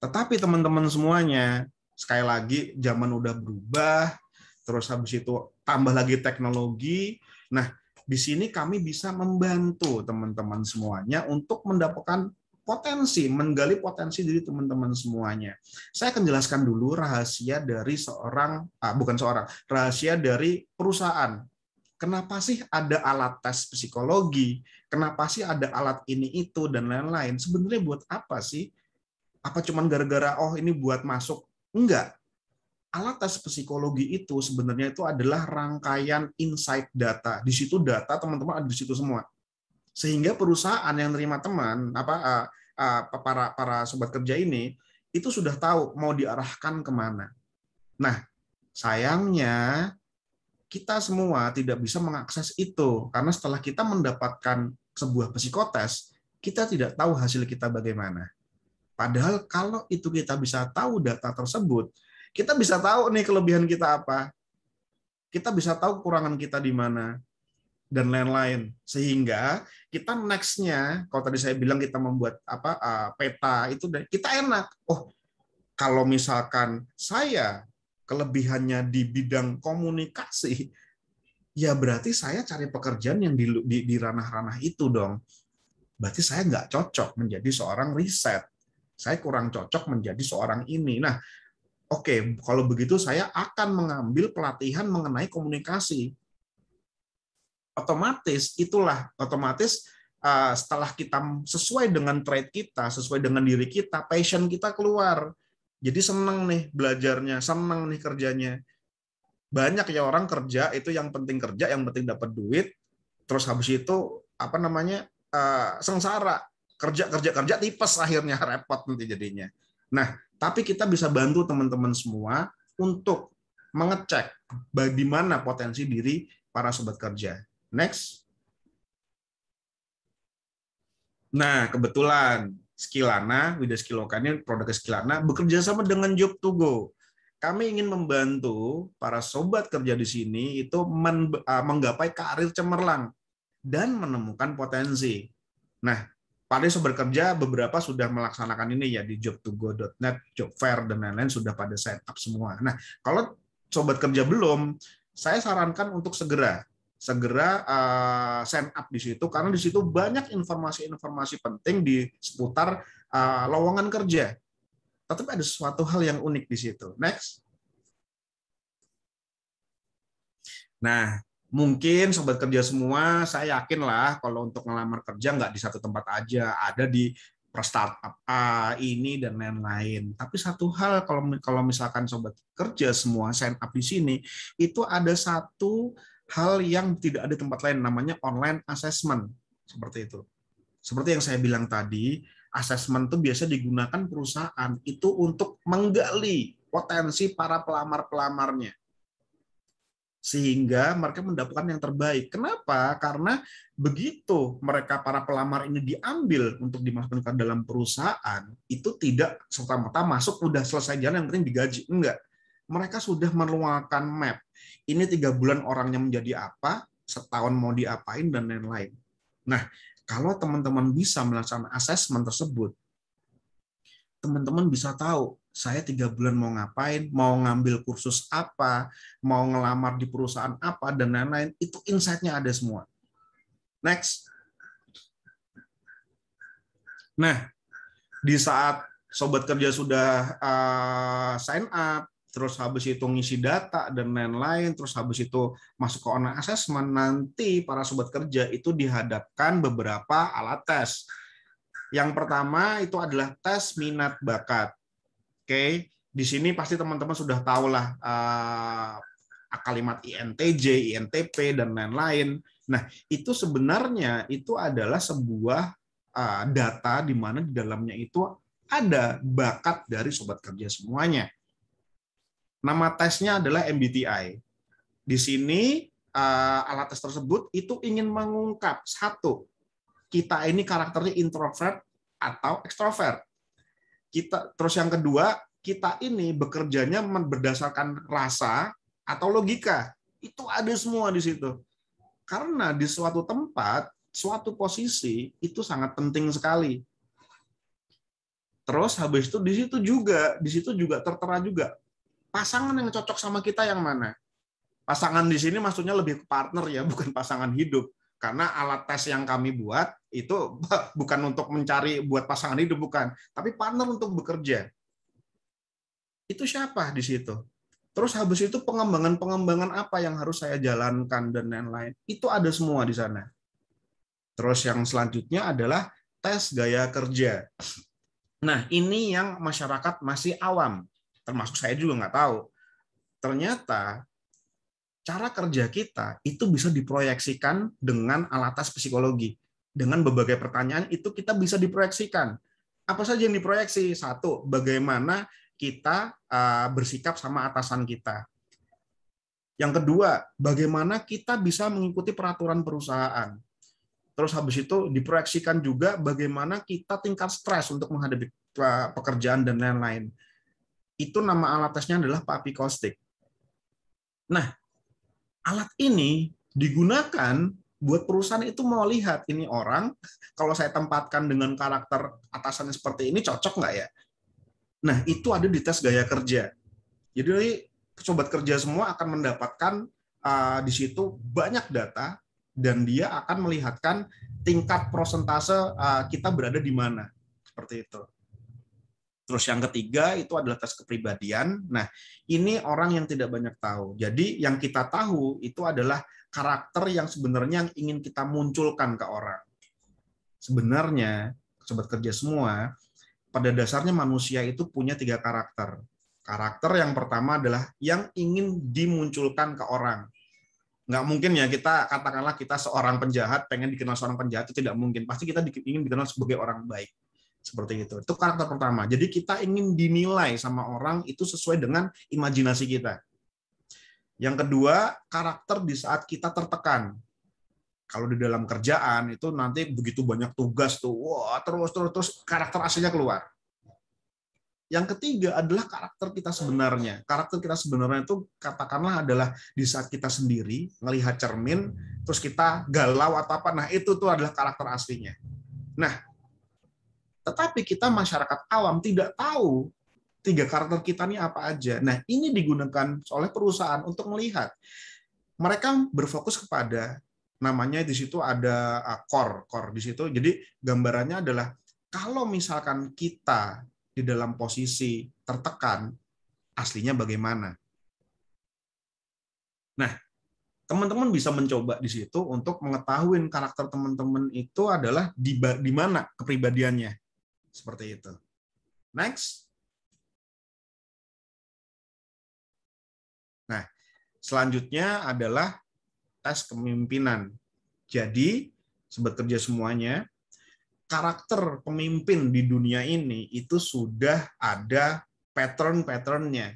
tetapi teman-teman semuanya, sekali lagi zaman udah berubah, terus habis itu tambah lagi teknologi. Nah, di sini kami bisa membantu teman-teman semuanya untuk mendapatkan potensi, menggali potensi dari teman-teman semuanya. Saya akan jelaskan dulu rahasia dari seorang, ah, bukan seorang, rahasia dari perusahaan. Kenapa sih ada alat tes psikologi? Kenapa sih ada alat ini itu dan lain-lain? Sebenarnya buat apa sih? Apa cuman gara-gara oh ini buat masuk? Enggak. Alat tes psikologi itu sebenarnya itu adalah rangkaian insight data. Di situ data teman-teman ada di situ semua. Sehingga perusahaan yang nerima teman apa eh, eh, para para sobat kerja ini itu sudah tahu mau diarahkan kemana. Nah, sayangnya kita semua tidak bisa mengakses itu karena setelah kita mendapatkan sebuah psikotes, kita tidak tahu hasil kita bagaimana. Padahal kalau itu kita bisa tahu data tersebut, kita bisa tahu nih kelebihan kita apa. Kita bisa tahu kekurangan kita di mana dan lain-lain. Sehingga kita next-nya, kalau tadi saya bilang kita membuat apa eh, peta itu kita enak. Oh, kalau misalkan saya kelebihannya di bidang komunikasi, ya berarti saya cari pekerjaan yang di, di ranah-ranah itu dong. Berarti saya nggak cocok menjadi seorang riset saya kurang cocok menjadi seorang ini. Nah, oke, okay, kalau begitu saya akan mengambil pelatihan mengenai komunikasi. Otomatis itulah otomatis eh, setelah kita sesuai dengan trade kita, sesuai dengan diri kita, passion kita keluar. Jadi senang nih belajarnya, senang nih kerjanya. Banyak ya orang kerja itu yang penting kerja, yang penting dapat duit, terus habis itu apa namanya? Uh, sengsara kerja kerja kerja tipes akhirnya repot nanti jadinya. Nah, tapi kita bisa bantu teman-teman semua untuk mengecek bagaimana potensi diri para sobat kerja. Next. Nah, kebetulan Skilana, Wida Skiloka ini produk Skilana bekerja sama dengan Job to Go. Kami ingin membantu para sobat kerja di sini itu eh, menggapai karir cemerlang dan menemukan potensi. Nah, pada yang bekerja, beberapa sudah melaksanakan ini ya di job2go.net, job fair dan lain-lain sudah pada setup semua. Nah, kalau sobat kerja belum, saya sarankan untuk segera segera uh, sign up di situ karena di situ banyak informasi-informasi penting di seputar uh, lowongan kerja. Tetapi ada sesuatu hal yang unik di situ. Next. Nah, mungkin sobat kerja semua, saya yakin lah kalau untuk ngelamar kerja nggak di satu tempat aja, ada di startup A ini dan lain-lain. Tapi satu hal kalau kalau misalkan sobat kerja semua sign up di sini, itu ada satu hal yang tidak ada tempat lain namanya online assessment seperti itu. Seperti yang saya bilang tadi, assessment itu biasa digunakan perusahaan itu untuk menggali potensi para pelamar-pelamarnya sehingga mereka mendapatkan yang terbaik. Kenapa? Karena begitu mereka para pelamar ini diambil untuk dimasukkan dalam perusahaan, itu tidak serta-merta masuk udah selesai jalan yang penting digaji. Enggak. Mereka sudah meluangkan map. Ini tiga bulan orangnya menjadi apa, setahun mau diapain, dan lain-lain. Nah, kalau teman-teman bisa melaksanakan asesmen tersebut, teman-teman bisa tahu saya tiga bulan mau ngapain, mau ngambil kursus apa, mau ngelamar di perusahaan apa, dan lain-lain. Itu insight-nya ada semua. Next. Nah, di saat sobat kerja sudah uh, sign up, terus habis itu ngisi data dan lain-lain, terus habis itu masuk ke online assessment, nanti para sobat kerja itu dihadapkan beberapa alat tes. Yang pertama itu adalah tes minat bakat. Oke, di sini pasti teman-teman sudah tahu lah uh, eh, kalimat INTJ, INTP dan lain-lain. Nah, itu sebenarnya itu adalah sebuah uh, data di mana di dalamnya itu ada bakat dari sobat kerja semuanya. Nama tesnya adalah MBTI. Di sini uh, alat tes tersebut itu ingin mengungkap satu, kita ini karakternya introvert atau ekstrovert. Kita terus yang kedua, kita ini bekerjanya berdasarkan rasa atau logika. Itu ada semua di situ. Karena di suatu tempat, suatu posisi itu sangat penting sekali. Terus habis itu di situ juga, di situ juga tertera juga pasangan yang cocok sama kita yang mana. Pasangan di sini maksudnya lebih partner ya, bukan pasangan hidup karena alat tes yang kami buat itu bukan untuk mencari buat pasangan hidup bukan, tapi partner untuk bekerja. Itu siapa di situ? Terus habis itu pengembangan-pengembangan apa yang harus saya jalankan dan lain-lain. Itu ada semua di sana. Terus yang selanjutnya adalah tes gaya kerja. Nah, ini yang masyarakat masih awam. Termasuk saya juga nggak tahu. Ternyata cara kerja kita itu bisa diproyeksikan dengan alatas psikologi. Dengan berbagai pertanyaan itu kita bisa diproyeksikan. Apa saja yang diproyeksi? Satu, bagaimana kita eh, bersikap sama atasan kita. Yang kedua, bagaimana kita bisa mengikuti peraturan perusahaan. Terus habis itu diproyeksikan juga bagaimana kita tingkat stres untuk menghadapi eh, pekerjaan dan lain-lain. Itu nama alat tesnya adalah Papi Kostik. Nah, alat ini digunakan buat perusahaan itu mau lihat ini orang kalau saya tempatkan dengan karakter atasannya seperti ini cocok nggak ya? Nah itu ada di tes gaya kerja. Jadi sobat kerja semua akan mendapatkan uh, di situ banyak data dan dia akan melihatkan tingkat persentase uh, eh, kita berada di mana seperti itu. Terus yang ketiga itu adalah tes kepribadian. Nah, ini orang yang tidak banyak tahu. Jadi yang kita tahu itu adalah karakter yang sebenarnya yang ingin kita munculkan ke orang. Sebenarnya, sobat kerja semua, pada dasarnya manusia itu punya tiga karakter. Karakter yang pertama adalah yang ingin dimunculkan ke orang. Nggak mungkin ya kita katakanlah kita seorang penjahat, pengen dikenal seorang penjahat itu tidak mungkin. Pasti kita ingin dikenal sebagai orang baik seperti itu. Itu karakter pertama. Jadi kita ingin dinilai sama orang itu sesuai dengan imajinasi kita. Yang kedua, karakter di saat kita tertekan. Kalau di dalam kerjaan itu nanti begitu banyak tugas tuh, wah terus terus terus karakter aslinya keluar. Yang ketiga adalah karakter kita sebenarnya. Karakter kita sebenarnya itu katakanlah adalah di saat kita sendiri melihat cermin, terus kita galau atau apa. Nah itu tuh adalah karakter aslinya. Nah tetapi kita masyarakat awam tidak tahu tiga karakter kita ini apa aja. Nah, ini digunakan oleh perusahaan untuk melihat. Mereka berfokus kepada namanya di situ ada uh, core, core di situ. Jadi gambarannya adalah kalau misalkan kita di dalam posisi tertekan, aslinya bagaimana? Nah, teman-teman bisa mencoba di situ untuk mengetahui karakter teman-teman itu adalah di, di mana kepribadiannya seperti itu. Next. Nah, selanjutnya adalah tes kepemimpinan. Jadi, sobat kerja semuanya, karakter pemimpin di dunia ini itu sudah ada pattern-patternnya,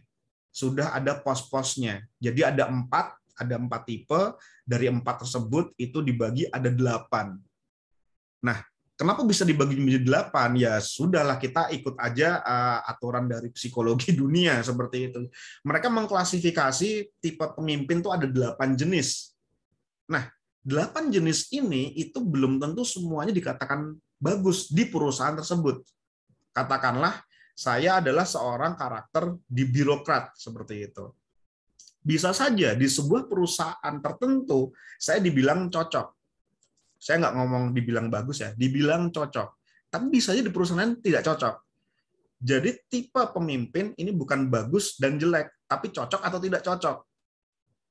sudah ada pos-posnya. Jadi ada empat, ada empat tipe. Dari empat tersebut itu dibagi ada delapan. Nah, kenapa bisa dibagi menjadi delapan? Ya sudahlah kita ikut aja uh, aturan dari psikologi dunia seperti itu. Mereka mengklasifikasi tipe pemimpin itu ada delapan jenis. Nah, delapan jenis ini itu belum tentu semuanya dikatakan bagus di perusahaan tersebut. Katakanlah saya adalah seorang karakter di birokrat seperti itu. Bisa saja di sebuah perusahaan tertentu saya dibilang cocok, saya nggak ngomong dibilang bagus ya, dibilang cocok. Tapi bisa aja di perusahaan tidak cocok. Jadi tipe pemimpin ini bukan bagus dan jelek, tapi cocok atau tidak cocok.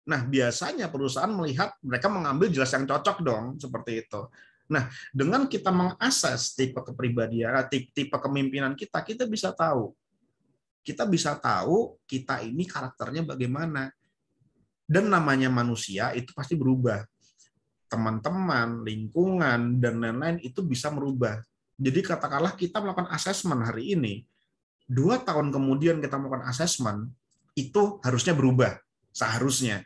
Nah, biasanya perusahaan melihat mereka mengambil jelas yang cocok dong, seperti itu. Nah, dengan kita mengakses tipe kepribadian, tipe kepemimpinan kita, kita bisa tahu. Kita bisa tahu kita ini karakternya bagaimana. Dan namanya manusia itu pasti berubah teman-teman, lingkungan, dan lain-lain itu bisa merubah. Jadi katakanlah kita melakukan asesmen hari ini, dua tahun kemudian kita melakukan asesmen, itu harusnya berubah, seharusnya.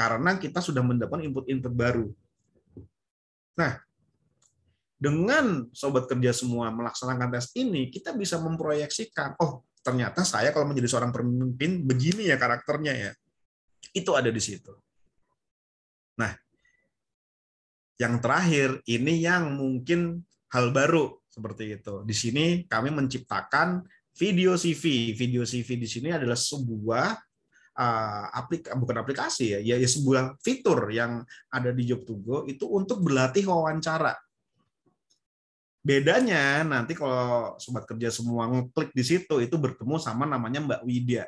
Karena kita sudah mendapatkan input-input baru. Nah, dengan sobat kerja semua melaksanakan tes ini, kita bisa memproyeksikan, oh ternyata saya kalau menjadi seorang pemimpin begini ya karakternya ya. Itu ada di situ. Nah, yang terakhir ini yang mungkin hal baru seperti itu. Di sini kami menciptakan video CV. Video CV di sini adalah sebuah uh, aplik bukan aplikasi ya, ya, ya, sebuah fitur yang ada di Jobtogo itu untuk berlatih wawancara. Bedanya nanti kalau sobat kerja semua ngeklik di situ itu bertemu sama namanya Mbak Widya.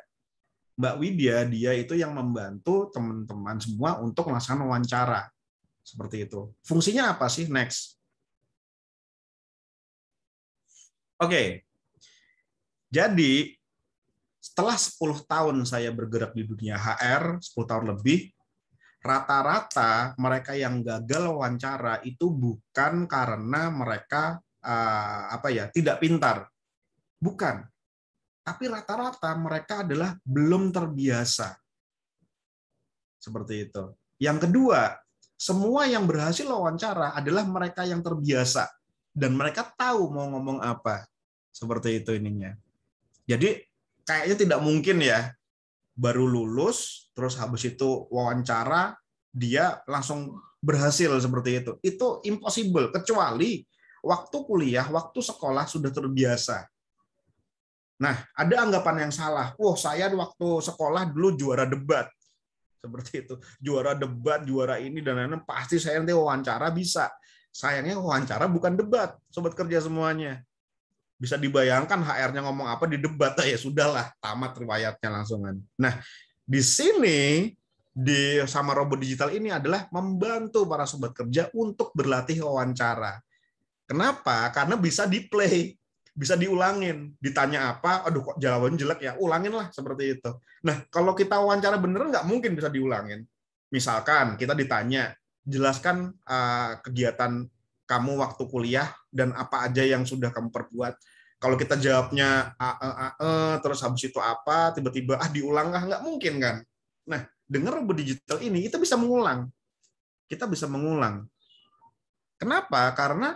Mbak Widya dia itu yang membantu teman-teman semua untuk melaksanakan wawancara. Seperti itu. Fungsinya apa sih? Next. Oke. Jadi setelah 10 tahun saya bergerak di dunia HR, 10 tahun lebih, rata-rata mereka yang gagal wawancara itu bukan karena mereka eh, apa ya, tidak pintar. Bukan. Tapi rata-rata mereka adalah belum terbiasa. Seperti itu. Yang kedua, semua yang berhasil wawancara adalah mereka yang terbiasa dan mereka tahu mau ngomong apa. Seperti itu ininya. Jadi kayaknya tidak mungkin ya baru lulus terus habis itu wawancara dia langsung berhasil seperti itu. Itu impossible kecuali waktu kuliah, waktu sekolah sudah terbiasa. Nah, ada anggapan yang salah. Wah, saya waktu sekolah dulu juara debat seperti itu juara debat juara ini dan lain-lain pasti saya nanti wawancara bisa sayangnya wawancara bukan debat sobat kerja semuanya bisa dibayangkan HR-nya ngomong apa di debat ah, ya sudahlah tamat riwayatnya langsungan nah di sini di sama robot digital ini adalah membantu para sobat kerja untuk berlatih wawancara Kenapa? Karena bisa di play bisa diulangin ditanya apa aduh kok jawabannya jelek ya ulangin lah seperti itu nah kalau kita wawancara bener nggak mungkin bisa diulangin misalkan kita ditanya jelaskan uh, kegiatan kamu waktu kuliah dan apa aja yang sudah kamu perbuat kalau kita jawabnya a e, -a -a e, -a, terus habis itu apa tiba-tiba ah diulang ah nggak mungkin kan nah dengar robot digital ini kita bisa mengulang kita bisa mengulang Kenapa? Karena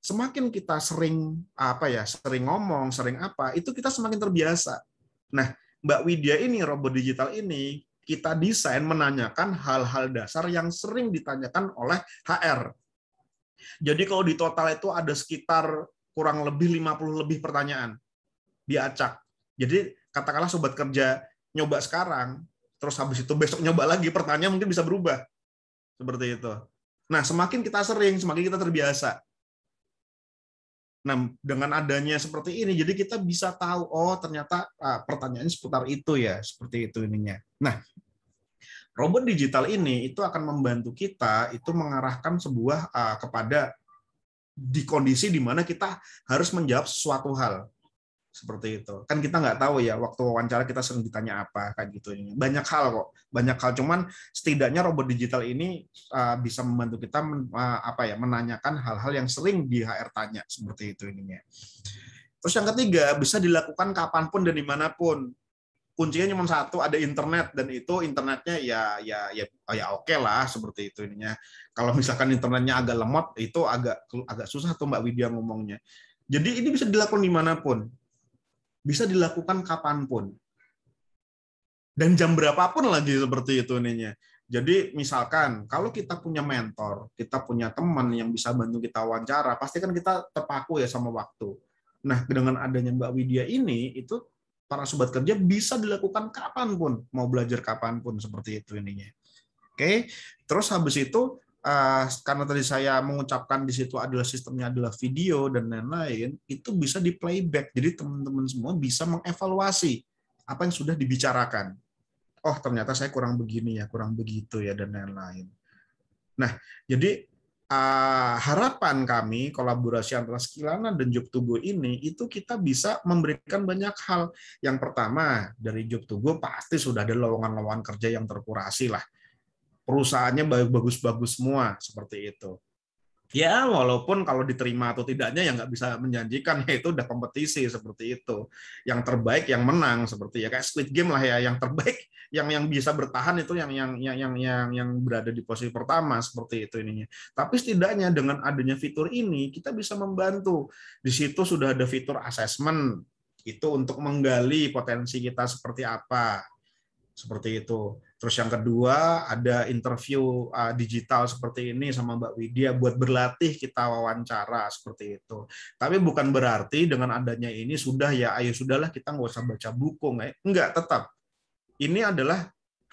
semakin kita sering apa ya, sering ngomong, sering apa, itu kita semakin terbiasa. Nah, Mbak Widya ini robot digital ini kita desain menanyakan hal-hal dasar yang sering ditanyakan oleh HR. Jadi kalau di total itu ada sekitar kurang lebih 50 lebih pertanyaan diacak. Jadi katakanlah sobat kerja nyoba sekarang, terus habis itu besok nyoba lagi pertanyaan mungkin bisa berubah. Seperti itu. Nah, semakin kita sering, semakin kita terbiasa. Nah, dengan adanya seperti ini, jadi kita bisa tahu, oh ternyata ah, pertanyaannya seputar itu ya, seperti itu ininya. Nah, robot digital ini itu akan membantu kita itu mengarahkan sebuah ah, kepada di kondisi di mana kita harus menjawab sesuatu hal seperti itu kan kita nggak tahu ya waktu wawancara kita sering ditanya apa kayak gitu banyak hal kok banyak hal cuman setidaknya robot digital ini uh, bisa membantu kita men, uh, apa ya menanyakan hal-hal yang sering di HR tanya seperti itu ininya terus yang ketiga bisa dilakukan kapanpun dan dimanapun kuncinya cuma satu ada internet dan itu internetnya ya ya ya oh ya oke okay lah seperti itu ininya kalau misalkan internetnya agak lemot itu agak agak susah tuh mbak Widya ngomongnya jadi ini bisa dilakukan dimanapun bisa dilakukan kapanpun dan jam berapapun lagi seperti itu ininya. Jadi misalkan kalau kita punya mentor, kita punya teman yang bisa bantu kita wawancara, pasti kan kita terpaku ya sama waktu. Nah, dengan adanya Mbak Widya ini, itu para sobat kerja bisa dilakukan kapanpun, mau belajar kapanpun seperti itu ininya. Oke, terus habis itu uh, karena tadi saya mengucapkan di situ adalah sistemnya adalah video dan lain-lain, itu bisa di playback. Jadi teman-teman semua bisa mengevaluasi apa yang sudah dibicarakan. Oh, ternyata saya kurang begini ya, kurang begitu ya dan lain-lain. Nah, jadi uh, harapan kami kolaborasi antara Skilana dan Job Tugu ini itu kita bisa memberikan banyak hal. Yang pertama dari Job Tugu pasti sudah ada lowongan-lowongan kerja yang terkurasi lah perusahaannya bagus-bagus semua seperti itu. Ya, walaupun kalau diterima atau tidaknya ya nggak bisa menjanjikan, ya itu udah kompetisi seperti itu. Yang terbaik yang menang seperti ya kayak split Game lah ya, yang terbaik yang yang bisa bertahan itu yang yang yang yang yang, yang berada di posisi pertama seperti itu ininya. Tapi setidaknya dengan adanya fitur ini kita bisa membantu. Di situ sudah ada fitur assessment itu untuk menggali potensi kita seperti apa. Seperti itu Terus yang kedua ada interview uh, digital seperti ini sama Mbak Widya buat berlatih kita wawancara seperti itu. Tapi bukan berarti dengan adanya ini sudah ya ayo sudahlah kita nggak usah baca buku nggak? Enggak ya? tetap. Ini adalah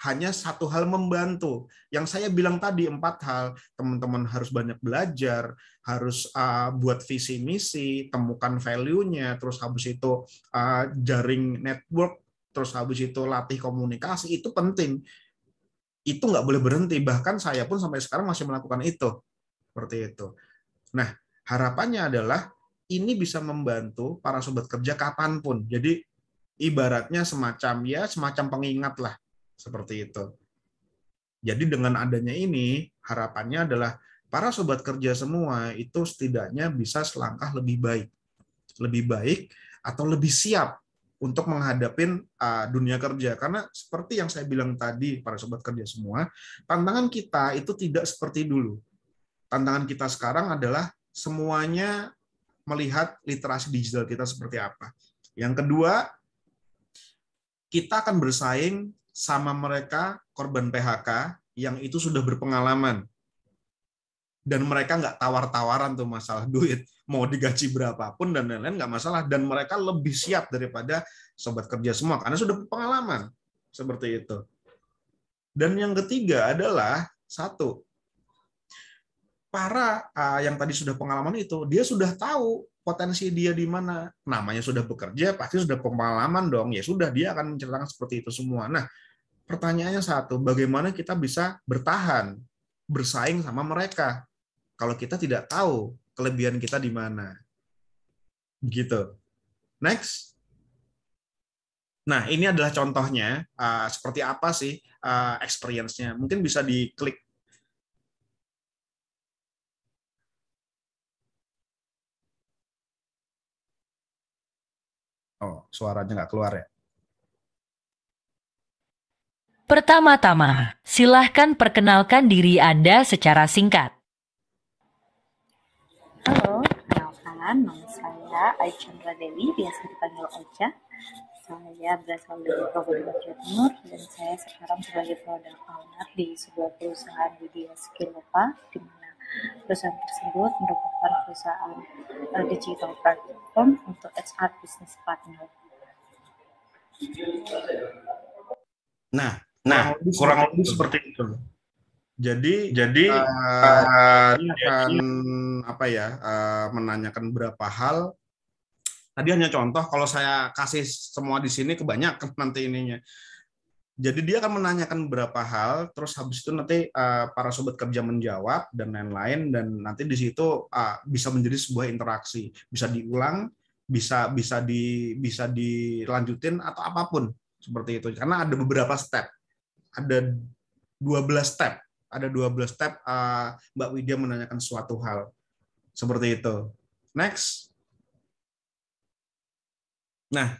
hanya satu hal membantu. Yang saya bilang tadi empat hal teman-teman harus banyak belajar, harus uh, buat visi misi, temukan value-nya, terus habis itu uh, jaring network terus habis itu latih komunikasi itu penting itu nggak boleh berhenti bahkan saya pun sampai sekarang masih melakukan itu seperti itu nah harapannya adalah ini bisa membantu para sobat kerja kapanpun jadi ibaratnya semacam ya semacam pengingat lah seperti itu jadi dengan adanya ini harapannya adalah para sobat kerja semua itu setidaknya bisa selangkah lebih baik lebih baik atau lebih siap untuk menghadapi uh, ah, dunia kerja karena seperti yang saya bilang tadi para sobat kerja semua tantangan kita itu tidak seperti dulu tantangan kita sekarang adalah semuanya melihat literasi digital kita seperti apa yang kedua kita akan bersaing sama mereka korban PHK yang itu sudah berpengalaman dan mereka nggak tawar-tawaran tuh masalah duit mau digaji berapapun dan lain-lain nggak masalah dan mereka lebih siap daripada sobat kerja semua karena sudah pengalaman seperti itu dan yang ketiga adalah satu para uh, yang tadi sudah pengalaman itu dia sudah tahu potensi dia di mana namanya sudah bekerja pasti sudah pengalaman dong ya sudah dia akan menceritakan seperti itu semua nah pertanyaannya satu bagaimana kita bisa bertahan bersaing sama mereka kalau kita tidak tahu kelebihan kita di mana. Gitu. Next. Nah, ini adalah contohnya uh, seperti apa sih uh, experience-nya. Mungkin bisa diklik Oh, suaranya nggak keluar ya? Pertama-tama, silahkan perkenalkan diri Anda secara singkat. perkenalkan, nama saya Aichandra Dewi, biasa dipanggil Ocha. Saya berasal dari Provinsi Jawa Timur, dan saya sekarang sebagai product owner di sebuah perusahaan media Skillopa, di mana perusahaan tersebut merupakan perusahaan uh, digital platform untuk HR business partner. Nah, nah kurang lebih seperti itu. Jadi jadi uh, dia akan apa ya uh, menanyakan berapa hal. Tadi hanya contoh kalau saya kasih semua di sini kebanyakan nanti ininya. Jadi dia akan menanyakan beberapa hal, terus habis itu nanti uh, para sobat kerja menjawab dan lain-lain dan nanti di situ uh, bisa menjadi sebuah interaksi, bisa diulang, bisa bisa di bisa dilanjutin atau apapun seperti itu. Karena ada beberapa step. Ada 12 step ada 12 step uh, Mbak Widya menanyakan suatu hal. Seperti itu. Next. Nah,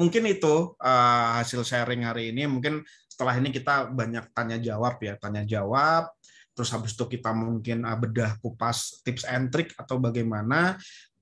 mungkin itu uh, hasil sharing hari ini. Mungkin setelah ini kita banyak tanya jawab ya, tanya jawab. Terus habis itu kita mungkin uh, bedah kupas tips and trick atau bagaimana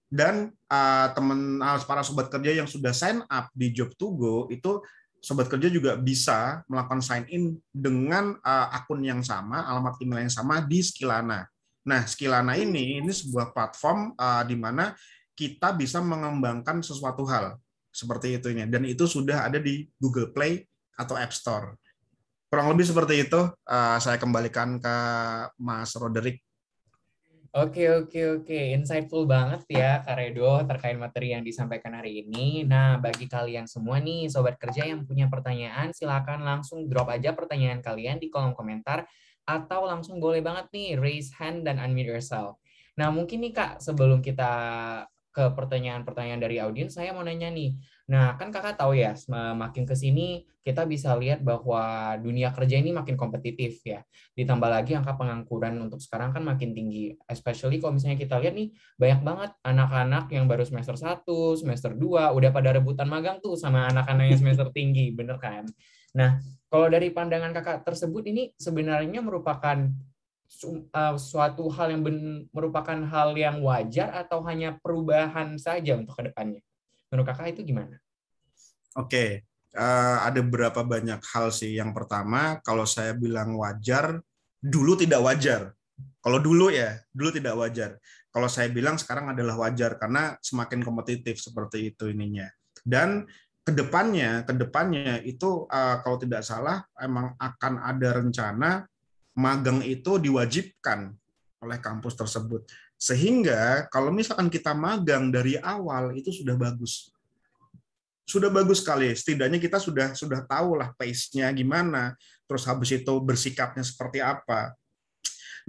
dan uh, eh, teman para sobat kerja yang sudah sign up di job to go itu sobat kerja juga bisa melakukan sign in dengan uh, akun yang sama, alamat email yang sama di Skillana. Nah, Skillana ini ini sebuah platform uh, di mana kita bisa mengembangkan sesuatu hal seperti itu ini, dan itu sudah ada di Google Play atau App Store. Kurang lebih seperti itu, uh, saya kembalikan ke Mas Roderick Oke, oke, oke. Insightful banget ya, Kak Redo, terkait materi yang disampaikan hari ini. Nah, bagi kalian semua nih, Sobat Kerja yang punya pertanyaan, silakan langsung drop aja pertanyaan kalian di kolom komentar, atau langsung boleh banget nih, raise hand dan unmute yourself. Nah, mungkin nih Kak, sebelum kita ke pertanyaan-pertanyaan dari audiens, saya mau nanya nih, Nah, kan kakak tahu ya, makin ke sini kita bisa lihat bahwa dunia kerja ini makin kompetitif ya. Ditambah lagi angka pengangguran untuk sekarang kan makin tinggi. Especially kalau misalnya kita lihat nih, banyak banget anak-anak yang baru semester 1, semester 2, udah pada rebutan magang tuh sama anak-anak yang semester tinggi, bener kan? Nah, kalau dari pandangan kakak tersebut ini sebenarnya merupakan su uh, suatu hal yang ben merupakan hal yang wajar atau hanya perubahan saja untuk kedepannya? Menurut kakak itu gimana? Oke, okay. uh, eh, ada berapa banyak hal sih. Yang pertama, kalau saya bilang wajar, dulu tidak wajar. Kalau dulu ya, dulu tidak wajar. Kalau saya bilang sekarang adalah wajar karena semakin kompetitif seperti itu ininya. Dan kedepannya, kedepannya itu uh, kalau tidak salah emang akan ada rencana magang itu diwajibkan oleh kampus tersebut. Sehingga kalau misalkan kita magang dari awal itu sudah bagus. Sudah bagus sekali, setidaknya kita sudah sudah tahu lah pace-nya gimana, terus habis itu bersikapnya seperti apa.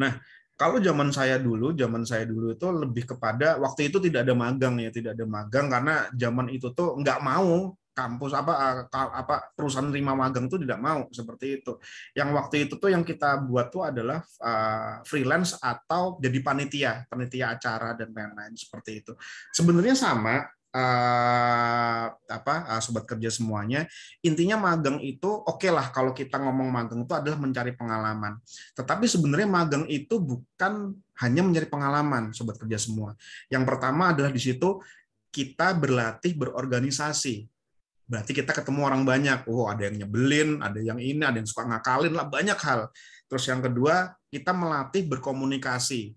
Nah, kalau zaman saya dulu, zaman saya dulu itu lebih kepada waktu itu tidak ada magang ya, tidak ada magang karena zaman itu tuh nggak mau kampus apa eh, apa perusahaan terima magang tuh tidak mau seperti itu. Yang waktu itu tuh yang kita buat tuh adalah eh, freelance atau jadi panitia, panitia acara dan lain-lain seperti itu. Sebenarnya sama eh, apa sobat kerja semuanya intinya magang itu oke okay lah kalau kita ngomong magang itu adalah mencari pengalaman tetapi sebenarnya magang itu bukan hanya mencari pengalaman sobat kerja semua yang pertama adalah di situ kita berlatih berorganisasi berarti kita ketemu orang banyak. Oh, ada yang nyebelin, ada yang ini, ada yang suka ngakalin lah banyak hal. Terus yang kedua, kita melatih berkomunikasi.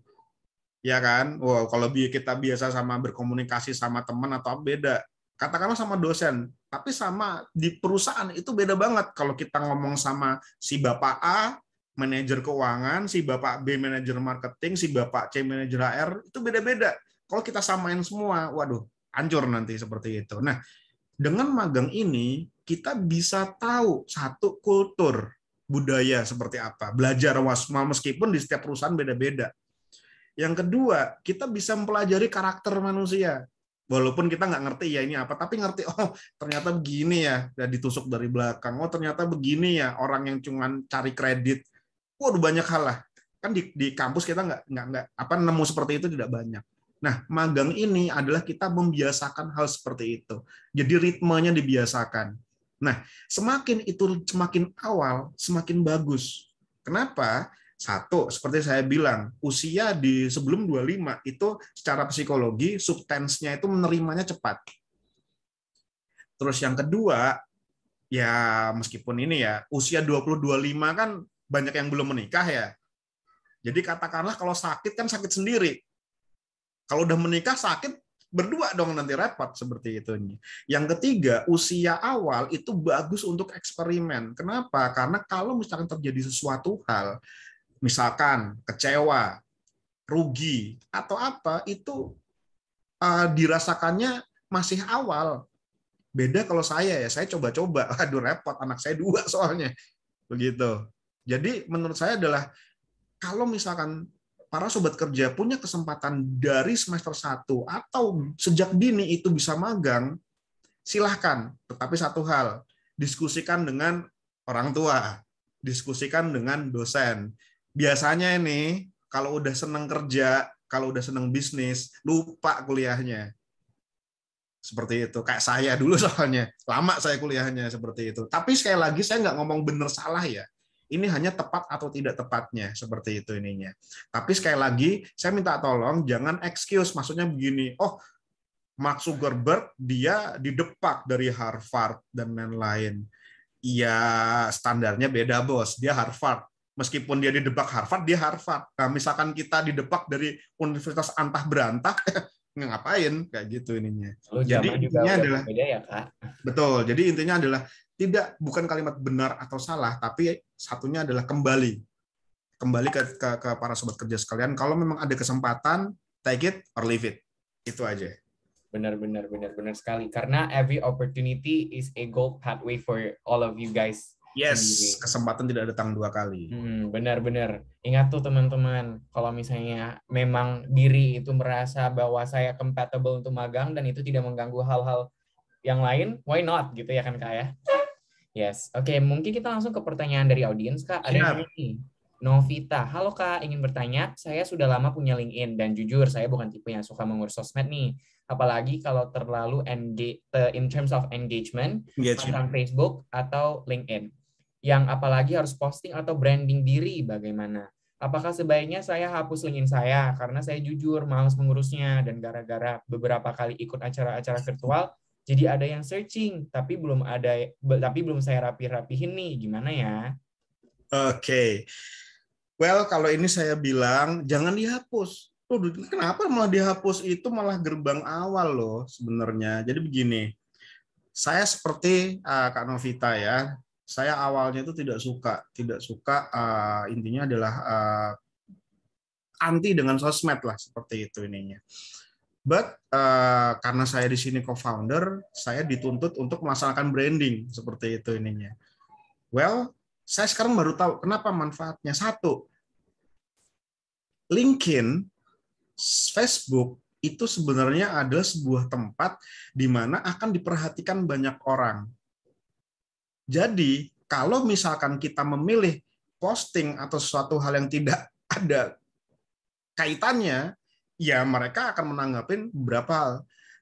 Ya kan? Wow, kalau kita biasa sama berkomunikasi sama teman atau beda. Katakanlah sama dosen, tapi sama di perusahaan itu beda banget kalau kita ngomong sama si Bapak A manajer keuangan, si Bapak B manajer marketing, si Bapak C manajer HR, itu beda-beda. Kalau kita samain semua, waduh, hancur nanti seperti itu. Nah, dengan magang ini kita bisa tahu satu kultur budaya seperti apa, belajar wasma meskipun di setiap perusahaan beda-beda. Yang kedua, kita bisa mempelajari karakter manusia. Walaupun kita nggak ngerti ya ini apa, tapi ngerti, oh ternyata begini ya, dan ditusuk dari belakang. Oh ternyata begini ya, orang yang cuman cari kredit. Waduh banyak hal lah. Kan di, di kampus kita nggak, nggak, nggak, apa, nemu seperti itu tidak banyak. Nah, magang ini adalah kita membiasakan hal seperti itu. Jadi ritmenya dibiasakan. Nah, semakin itu semakin awal, semakin bagus. Kenapa? Satu, seperti saya bilang, usia di sebelum 25 itu secara psikologi subtensnya itu menerimanya cepat. Terus yang kedua, ya meskipun ini ya, usia 20-25 kan banyak yang belum menikah ya. Jadi katakanlah kalau sakit kan sakit sendiri. Kalau udah menikah sakit berdua dong nanti repot seperti itu. Yang ketiga, usia awal itu bagus untuk eksperimen. Kenapa? Karena kalau misalkan terjadi sesuatu hal, misalkan kecewa, rugi atau apa itu uh, dirasakannya masih awal. Beda kalau saya ya, saya coba-coba. Aduh repot anak saya dua soalnya. Begitu. Jadi menurut saya adalah kalau misalkan para sobat kerja punya kesempatan dari semester 1 atau sejak dini itu bisa magang, silahkan. Tetapi satu hal, diskusikan dengan orang tua, diskusikan dengan dosen. Biasanya ini kalau udah senang kerja, kalau udah senang bisnis, lupa kuliahnya. Seperti itu. Kayak saya dulu soalnya. Lama saya kuliahnya seperti itu. Tapi sekali lagi saya nggak ngomong benar salah ya. Ini hanya tepat atau tidak tepatnya seperti itu ininya. Tapi sekali lagi saya minta tolong jangan excuse maksudnya begini, oh Mark Zuckerberg dia didepak dari Harvard dan lain-lain. Iya standarnya beda bos, dia Harvard. Meskipun dia didepak Harvard, dia Harvard. Nah, misalkan kita didepak dari universitas antah berantah, ngapain kayak gitu ininya. Lalu jadi intinya adalah beda ya, Kak. Betul. Jadi intinya adalah tidak bukan kalimat benar atau salah, tapi satunya adalah kembali. Kembali ke, ke, ke para sobat kerja sekalian, kalau memang ada kesempatan, take it or leave it. Itu aja. Benar, benar, benar, benar sekali. Karena every opportunity is a gold pathway for all of you guys Yes, kesempatan tidak datang dua kali. Hmm, benar-benar. Ingat tuh teman-teman, kalau misalnya memang diri itu merasa bahwa saya compatible untuk magang dan itu tidak mengganggu hal-hal yang lain, why not gitu ya kan kak ya? Yes, oke okay, mungkin kita langsung ke pertanyaan dari audiens kak. Ada yang ini Novita, halo kak, ingin bertanya, saya sudah lama punya LinkedIn dan jujur saya bukan tipe yang suka mengurus sosmed nih. Apalagi kalau terlalu engage, eh, in terms of engagement, engagement. Facebook atau LinkedIn. Yang apalagi harus posting atau branding diri bagaimana? Apakah sebaiknya saya hapus LinkedIn saya karena saya jujur malas mengurusnya dan gara-gara beberapa kali ikut acara-acara virtual jadi ada yang searching, tapi belum ada, tapi belum saya rapi-rapihin nih, gimana ya? Oke. Okay. Well, kalau ini saya bilang jangan dihapus. Tuh kenapa malah dihapus itu malah gerbang awal loh sebenarnya. Jadi begini, saya seperti uh, Kak Novita ya, saya awalnya itu tidak suka, tidak suka uh, intinya adalah uh, anti dengan sosmed lah seperti itu ininya. But uh, karena saya di sini co-founder, saya dituntut untuk melaksanakan branding seperti itu ininya. Well, saya sekarang baru tahu kenapa manfaatnya. Satu, LinkedIn, Facebook itu sebenarnya adalah sebuah tempat di mana akan diperhatikan banyak orang. Jadi, kalau misalkan kita memilih posting atau sesuatu hal yang tidak ada kaitannya ya mereka akan menanggapi beberapa hal.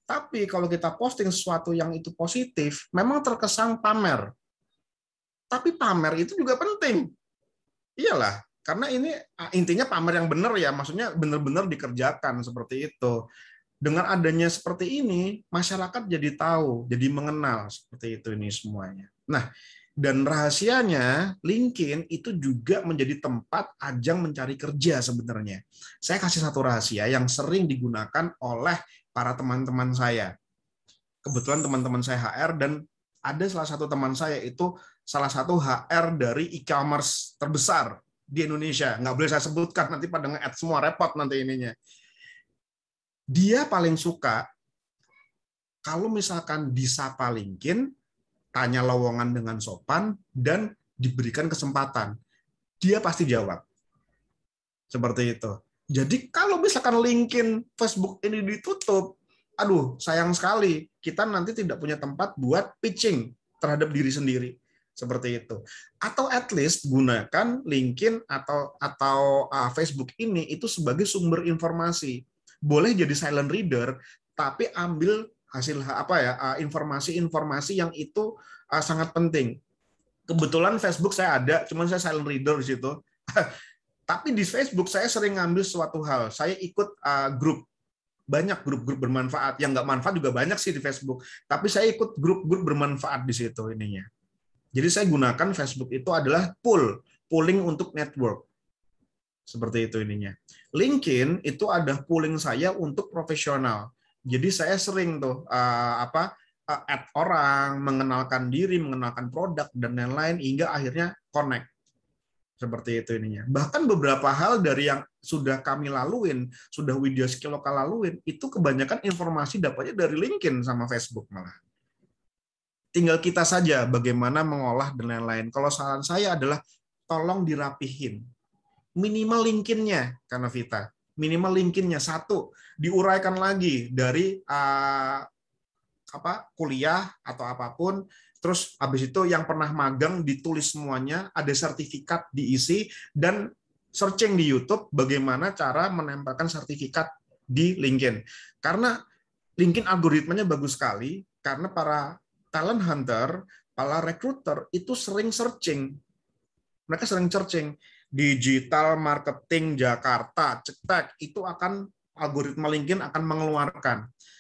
Tapi kalau kita posting sesuatu yang itu positif, memang terkesan pamer. Tapi pamer itu juga penting. Iyalah, karena ini ah, intinya pamer yang benar ya, maksudnya benar-benar dikerjakan seperti itu. Dengan adanya seperti ini, masyarakat jadi tahu, jadi mengenal seperti itu ini semuanya. Nah, dan rahasianya, LinkedIn itu juga menjadi tempat ajang mencari kerja sebenarnya. Saya kasih satu rahasia yang sering digunakan oleh para teman-teman saya. Kebetulan teman-teman saya HR dan ada salah satu teman saya itu salah satu HR dari e-commerce terbesar di Indonesia. Nggak boleh saya sebutkan, nanti pada nge-add semua repot nanti ininya. Dia paling suka kalau misalkan disapa LinkedIn, tanya lowongan dengan sopan dan diberikan kesempatan. Dia pasti jawab. Seperti itu. Jadi kalau misalkan LinkedIn, Facebook ini ditutup, aduh sayang sekali. Kita nanti tidak punya tempat buat pitching terhadap diri sendiri. Seperti itu. Atau at least gunakan LinkedIn atau atau uh, Facebook ini itu sebagai sumber informasi. Boleh jadi silent reader, tapi ambil hasil apa ya eh, informasi-informasi yang itu eh, sangat penting. Kebetulan Facebook saya ada, cuman saya silent reader di situ. Tapi di Facebook saya sering ngambil suatu hal. Saya ikut eh, grup banyak grup-grup bermanfaat yang nggak manfaat juga banyak sih di Facebook tapi saya ikut grup-grup bermanfaat di situ ininya jadi saya gunakan Facebook itu adalah pool pooling untuk network seperti itu ininya LinkedIn itu ada pooling saya untuk profesional jadi saya sering tuh uh, apa uh, add orang, mengenalkan diri, mengenalkan produk dan lain-lain hingga akhirnya connect. Seperti itu ininya. Bahkan beberapa hal dari yang sudah kami laluin, sudah video skill lokal laluin, itu kebanyakan informasi dapatnya dari LinkedIn sama Facebook malah. Tinggal kita saja bagaimana mengolah dan lain-lain. Kalau saran saya adalah tolong dirapihin. Minimal LinkedIn-nya, karena Vita minimal linkinnya satu diuraikan lagi dari uh, apa kuliah atau apapun terus habis itu yang pernah magang ditulis semuanya ada sertifikat diisi dan searching di YouTube bagaimana cara menempelkan sertifikat di LinkedIn karena LinkedIn algoritmanya bagus sekali karena para talent hunter para recruiter itu sering searching mereka sering searching digital marketing Jakarta, cetek, itu akan algoritma LinkedIn akan mengeluarkan.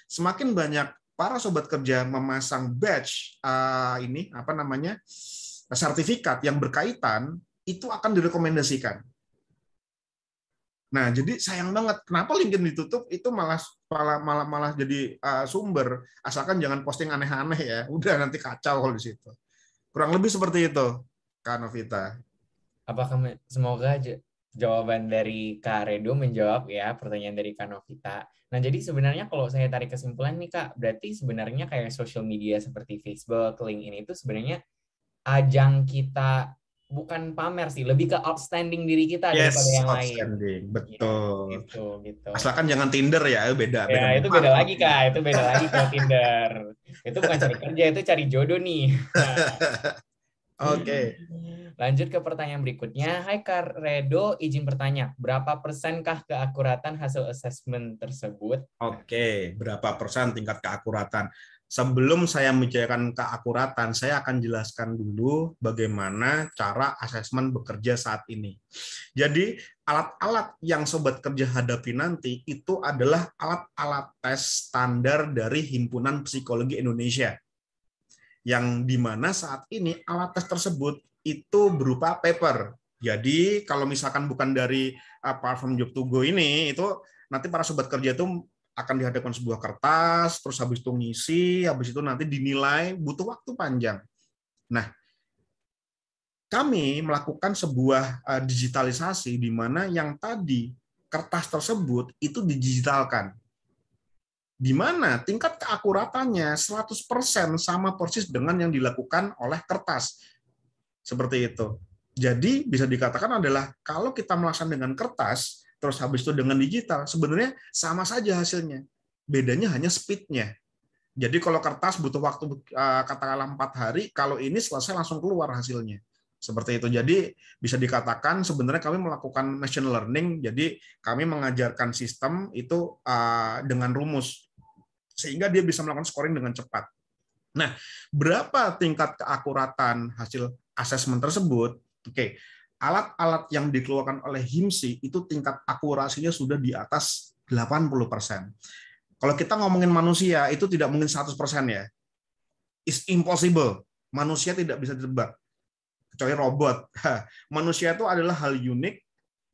Semakin banyak para sobat kerja memasang badge uh, ini apa namanya sertifikat yang berkaitan itu akan direkomendasikan. Nah, jadi sayang banget kenapa LinkedIn ditutup itu malah malah malah, malah jadi uh, sumber asalkan jangan posting aneh-aneh ya. Udah nanti kacau kalau di situ. Kurang lebih seperti itu, Kak Novita apakah semoga aja jawaban dari Kak Redo menjawab ya pertanyaan dari Kak Novita. Nah, jadi sebenarnya kalau saya tarik kesimpulan nih Kak, berarti sebenarnya kayak social media seperti Facebook, LinkedIn itu sebenarnya ajang kita bukan pamer sih, lebih ke outstanding diri kita yes, daripada yang outstanding. lain. Gitu, betul. Ya, gitu, gitu. Asalkan jangan Tinder ya, eh, beda. Ya, beda itu beda lagi kak, itu beda lagi kalau Tinder. Itu bukan cari kerja, itu cari jodoh nih. Oke. Lanjut ke pertanyaan berikutnya. Hai Kak Redo, izin bertanya, berapa persenkah keakuratan hasil asesmen tersebut? Oke, berapa persen tingkat keakuratan? Sebelum saya menjelaskan keakuratan, saya akan jelaskan dulu bagaimana cara asesmen bekerja saat ini. Jadi, alat-alat yang sobat kerja hadapi nanti itu adalah alat-alat tes standar dari Himpunan Psikologi Indonesia yang dimana saat ini alat tes tersebut itu berupa paper. Jadi kalau misalkan bukan dari platform job to go ini, itu nanti para sobat kerja itu akan dihadapkan sebuah kertas, terus habis itu ngisi, habis itu nanti dinilai, butuh waktu panjang. Nah, kami melakukan sebuah eh, digitalisasi di mana yang tadi kertas tersebut itu didigitalkan di mana tingkat keakuratannya 100% sama persis dengan yang dilakukan oleh kertas. Seperti itu. Jadi bisa dikatakan adalah kalau kita melaksanakan dengan kertas, terus habis itu dengan digital, sebenarnya sama saja hasilnya. Bedanya hanya speednya Jadi kalau kertas butuh waktu eh, katakanlah empat hari, kalau ini selesai langsung keluar hasilnya. Seperti itu. Jadi bisa dikatakan sebenarnya kami melakukan machine learning. Jadi kami mengajarkan sistem itu eh, dengan rumus sehingga dia bisa melakukan scoring dengan cepat. Nah, berapa tingkat keakuratan hasil asesmen tersebut? Oke, okay. alat-alat yang dikeluarkan oleh HIMSI itu tingkat akurasinya sudah di atas 80%. Kalau kita ngomongin manusia, itu tidak mungkin 100% ya. It's impossible. Manusia tidak bisa ditebak. Kecuali robot. Manusia itu adalah hal unik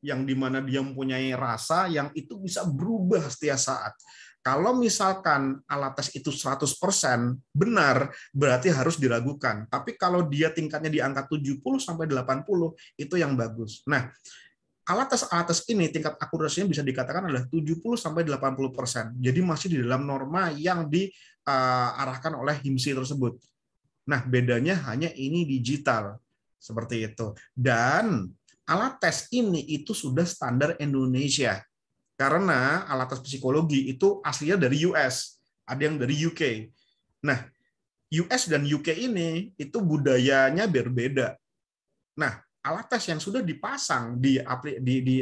yang dimana dia mempunyai rasa yang itu bisa berubah setiap saat. Kalau misalkan alat tes itu 100% benar, berarti harus diragukan. Tapi kalau dia tingkatnya di angka 70 sampai 80, itu yang bagus. Nah, alat tes alat tes ini tingkat akurasinya bisa dikatakan adalah 70 sampai 80%. Jadi masih di dalam norma yang diarahkan eh, oleh HIMSI tersebut. Nah, bedanya hanya ini digital. Seperti itu. Dan alat tes ini itu sudah standar Indonesia. Karena alat tes psikologi itu aslinya dari US, ada yang dari UK. Nah, US dan UK ini itu budayanya berbeda. Nah, alat tes yang sudah dipasang di di, di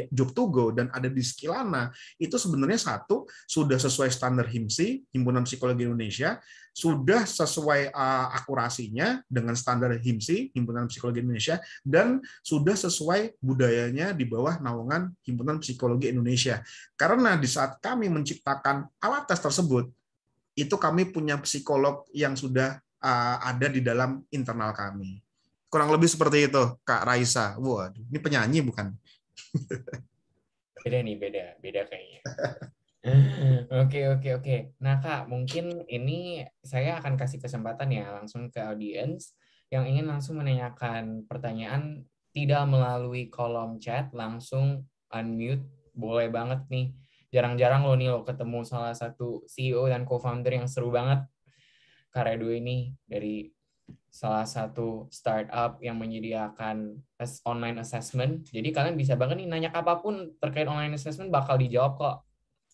dan ada di Skilana itu sebenarnya satu sudah sesuai standar HIMSI Himpunan Psikologi Indonesia sudah sesuai uh, akurasinya dengan standar HIMSI Himpunan Psikologi Indonesia dan sudah sesuai budayanya di bawah naungan Himpunan Psikologi Indonesia karena di saat kami menciptakan alat tes tersebut itu kami punya psikolog yang sudah eh, ada di dalam internal kami Kurang lebih seperti itu, Kak Raisa. Waduh, ini penyanyi bukan? beda nih, beda. Beda kayaknya. Oke, oke, oke. Nah, Kak, mungkin ini saya akan kasih kesempatan ya langsung ke audiens yang ingin langsung menanyakan pertanyaan tidak melalui kolom chat, langsung unmute. Boleh banget nih. Jarang-jarang lo nih lo ketemu salah satu CEO dan co-founder yang seru banget. karedo dua ini dari salah satu startup yang menyediakan as online assessment. Jadi kalian bisa banget nih nanya apapun terkait online assessment bakal dijawab kok.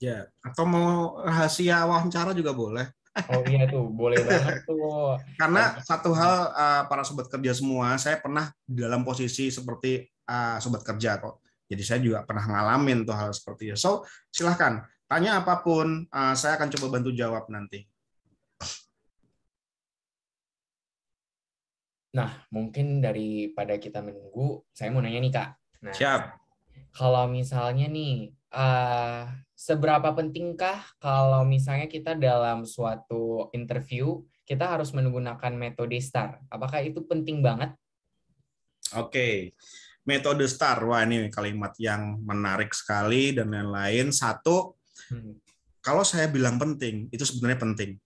Ya, atau mau rahasia wawancara juga boleh. Oh iya tuh, boleh banget tuh. Karena satu hal uh, para sobat kerja semua, saya pernah dalam posisi seperti uh, sobat kerja kok. Jadi saya juga pernah ngalamin tuh hal seperti itu. So, silahkan tanya apapun, uh, saya akan coba bantu jawab nanti. Nah, mungkin daripada kita menunggu, saya mau nanya nih Kak. Nah, Siap. Kalau misalnya nih, uh, seberapa pentingkah kalau misalnya kita dalam suatu interview, kita harus menggunakan metode STAR? Apakah itu penting banget? Oke, okay. metode STAR. Wah, ini kalimat yang menarik sekali dan lain-lain. Satu, hmm. kalau saya bilang penting, itu sebenarnya penting.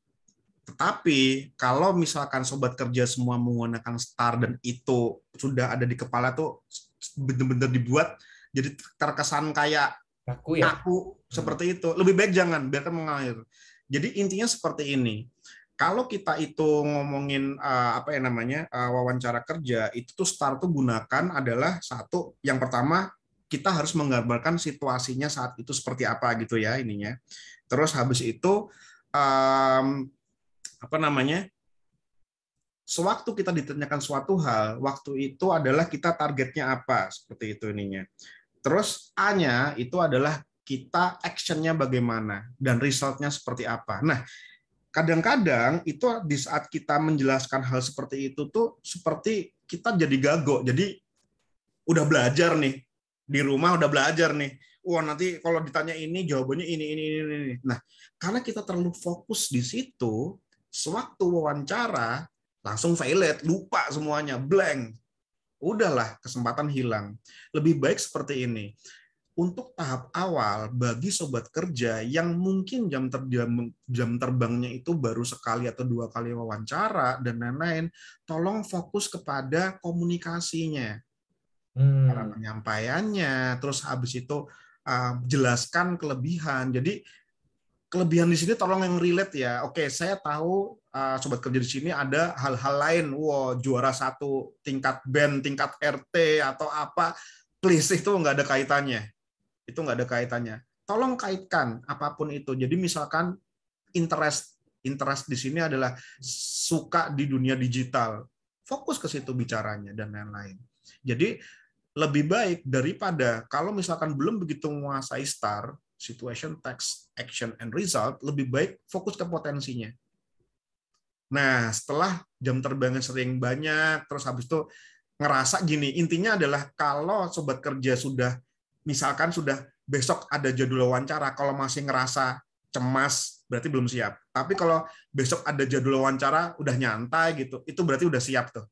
Tetapi kalau misalkan sobat kerja semua menggunakan star dan itu sudah ada di kepala tuh bener-bener dibuat jadi terkesan kayak aku ya aku hmm. seperti itu. Lebih baik jangan biarkan mengalir. Jadi intinya seperti ini. Kalau kita itu ngomongin uh, apa yang namanya uh, wawancara kerja itu tuh star tuh gunakan adalah satu yang pertama kita harus menggambarkan situasinya saat itu seperti apa gitu ya ininya. Terus habis itu um, apa namanya sewaktu kita ditanyakan suatu hal, waktu itu adalah kita targetnya apa, seperti itu ininya. Terus A-nya itu adalah kita actionnya bagaimana dan resultnya seperti apa. Nah, kadang-kadang itu di saat kita menjelaskan hal seperti itu tuh seperti kita jadi gago. Jadi udah belajar nih di rumah udah belajar nih. Wah nanti kalau ditanya ini jawabannya ini ini ini ini. Nah karena kita terlalu fokus di situ sewaktu wawancara langsung violet, lupa semuanya, blank. Udahlah, kesempatan hilang. Lebih baik seperti ini. Untuk tahap awal, bagi sobat kerja yang mungkin jam, ter jam terbangnya itu baru sekali atau dua kali wawancara dan lain-lain, tolong fokus kepada komunikasinya. Hmm. Cara penyampaiannya, terus habis itu uh, jelaskan kelebihan. Jadi kelebihan di sini tolong yang relate ya. Oke, saya tahu uh, sobat kerja di sini ada hal-hal lain. Wow, juara satu tingkat band, tingkat RT atau apa, please itu nggak ada kaitannya. Itu nggak ada kaitannya. Tolong kaitkan apapun itu. Jadi misalkan interest, interest di sini adalah suka di dunia digital. Fokus ke situ bicaranya dan lain-lain. Jadi lebih baik daripada kalau misalkan belum begitu menguasai star, situation, text, action, and result, lebih baik fokus ke potensinya. Nah, setelah jam terbangnya sering banyak, terus habis itu ngerasa gini, intinya adalah kalau sobat kerja sudah, misalkan sudah besok ada jadwal wawancara, kalau masih ngerasa cemas, berarti belum siap. Tapi kalau besok ada jadwal wawancara, udah nyantai gitu, itu berarti udah siap tuh.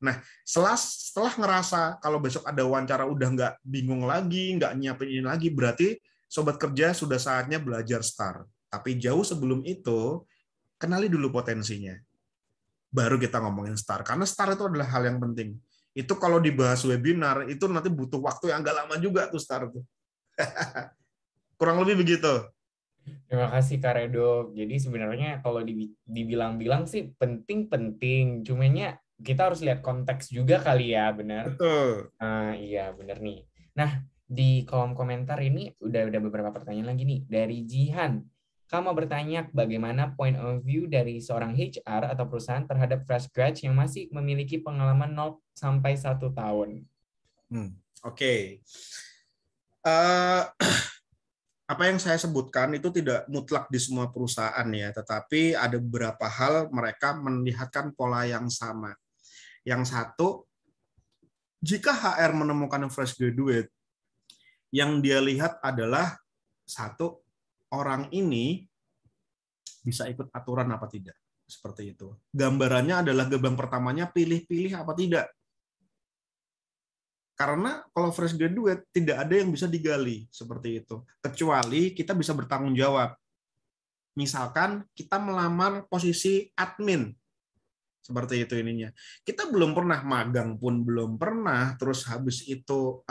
Nah, setelah, setelah ngerasa kalau besok ada wawancara udah nggak bingung lagi, nggak nyiapin ini lagi, berarti sobat kerja sudah saatnya belajar STAR. Tapi jauh sebelum itu, kenali dulu potensinya. Baru kita ngomongin STAR. Karena STAR itu adalah hal yang penting. Itu kalau dibahas webinar, itu nanti butuh waktu yang agak lama juga tuh STAR. Tuh. Kurang lebih begitu. Terima kasih Kak Redo. Jadi sebenarnya kalau dibilang-bilang sih penting-penting, cumannya kita harus lihat konteks juga kali ya, benar? Betul. Uh, iya, benar nih. Nah, di kolom komentar ini udah udah beberapa pertanyaan lagi nih dari Jihan. Kamu bertanya bagaimana point of view dari seorang HR atau perusahaan terhadap fresh grad yang masih memiliki pengalaman 0 sampai 1 tahun. Hmm, oke. Okay. Uh, eh, apa yang saya sebutkan itu tidak mutlak di semua perusahaan ya, tetapi ada beberapa hal mereka melihatkan pola yang sama. Yang satu, jika HR menemukan fresh graduate yang dia lihat adalah satu orang ini bisa ikut aturan apa tidak seperti itu. Gambarannya adalah gerbang pertamanya pilih-pilih apa tidak. Karena kalau fresh graduate tidak ada yang bisa digali seperti itu, kecuali kita bisa bertanggung jawab. Misalkan kita melamar posisi admin seperti itu ininya. Kita belum pernah magang pun belum pernah, terus habis itu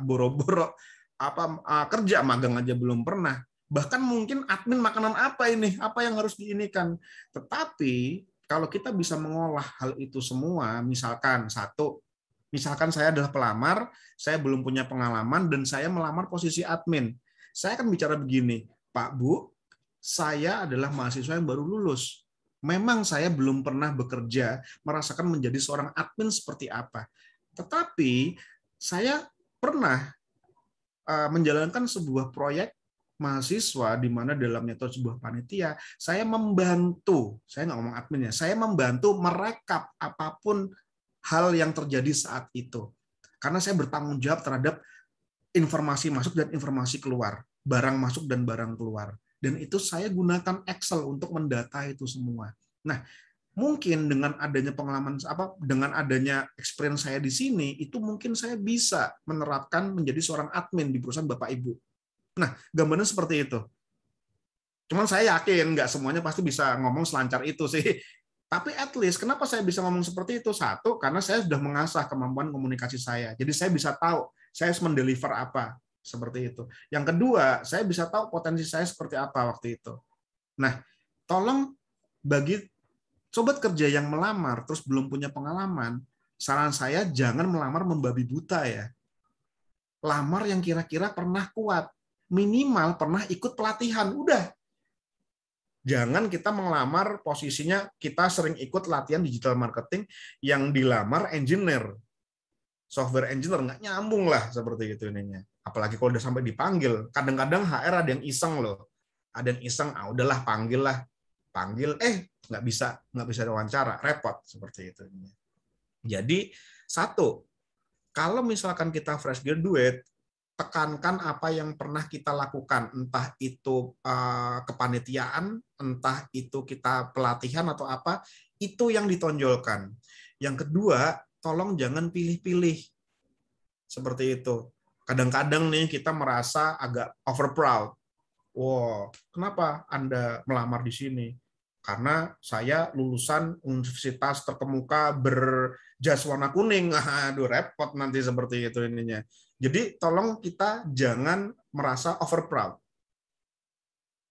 buruk ah, boro uh, apa uh, kerja magang aja belum pernah. Bahkan mungkin admin makanan apa ini, apa yang harus diinikan. Tetapi kalau kita bisa mengolah hal itu semua, misalkan satu, misalkan saya adalah pelamar, saya belum punya pengalaman dan saya melamar posisi admin. Saya akan bicara begini, Pak Bu, saya adalah mahasiswa yang baru lulus Memang saya belum pernah bekerja merasakan menjadi seorang admin seperti apa. Tetapi saya pernah eh, menjalankan sebuah proyek mahasiswa di mana dalamnya itu sebuah panitia, saya membantu, saya nggak ngomong adminnya, saya membantu merekap apapun hal yang terjadi saat itu. Karena saya bertanggung jawab terhadap informasi masuk dan informasi keluar, barang masuk dan barang keluar dan itu saya gunakan Excel untuk mendata itu semua. Nah, mungkin dengan adanya pengalaman apa dengan adanya experience saya di sini itu mungkin saya bisa menerapkan menjadi seorang admin di perusahaan Bapak Ibu. Nah, gambarnya seperti itu. Cuman saya yakin nggak semuanya pasti bisa ngomong selancar itu sih. Tapi at least kenapa saya bisa ngomong seperti itu? Satu, karena saya sudah mengasah kemampuan komunikasi saya. Jadi saya bisa tahu saya harus mendeliver apa seperti itu. Yang kedua, saya bisa tahu potensi saya seperti apa waktu itu. Nah, tolong bagi sobat kerja yang melamar terus belum punya pengalaman, saran saya jangan melamar membabi buta ya. Lamar yang kira-kira pernah kuat, minimal pernah ikut pelatihan, udah. Jangan kita melamar posisinya kita sering ikut latihan digital marketing yang dilamar engineer software engineer nggak nyambung lah seperti itu ininya. Apalagi kalau udah sampai dipanggil, kadang-kadang HR ada yang iseng loh, ada yang iseng, ah udahlah panggil lah, panggil, eh nggak bisa nggak bisa wawancara, repot seperti itu. Jadi satu, kalau misalkan kita fresh graduate, tekankan apa yang pernah kita lakukan, entah itu eh, kepanitiaan, entah itu kita pelatihan atau apa, itu yang ditonjolkan. Yang kedua, tolong jangan pilih-pilih. Seperti itu. Kadang-kadang nih kita merasa agak over proud. Wow, kenapa Anda melamar di sini? Karena saya lulusan universitas terkemuka berjas warna kuning. Aduh, repot nanti seperti itu ininya. Jadi tolong kita jangan merasa over proud.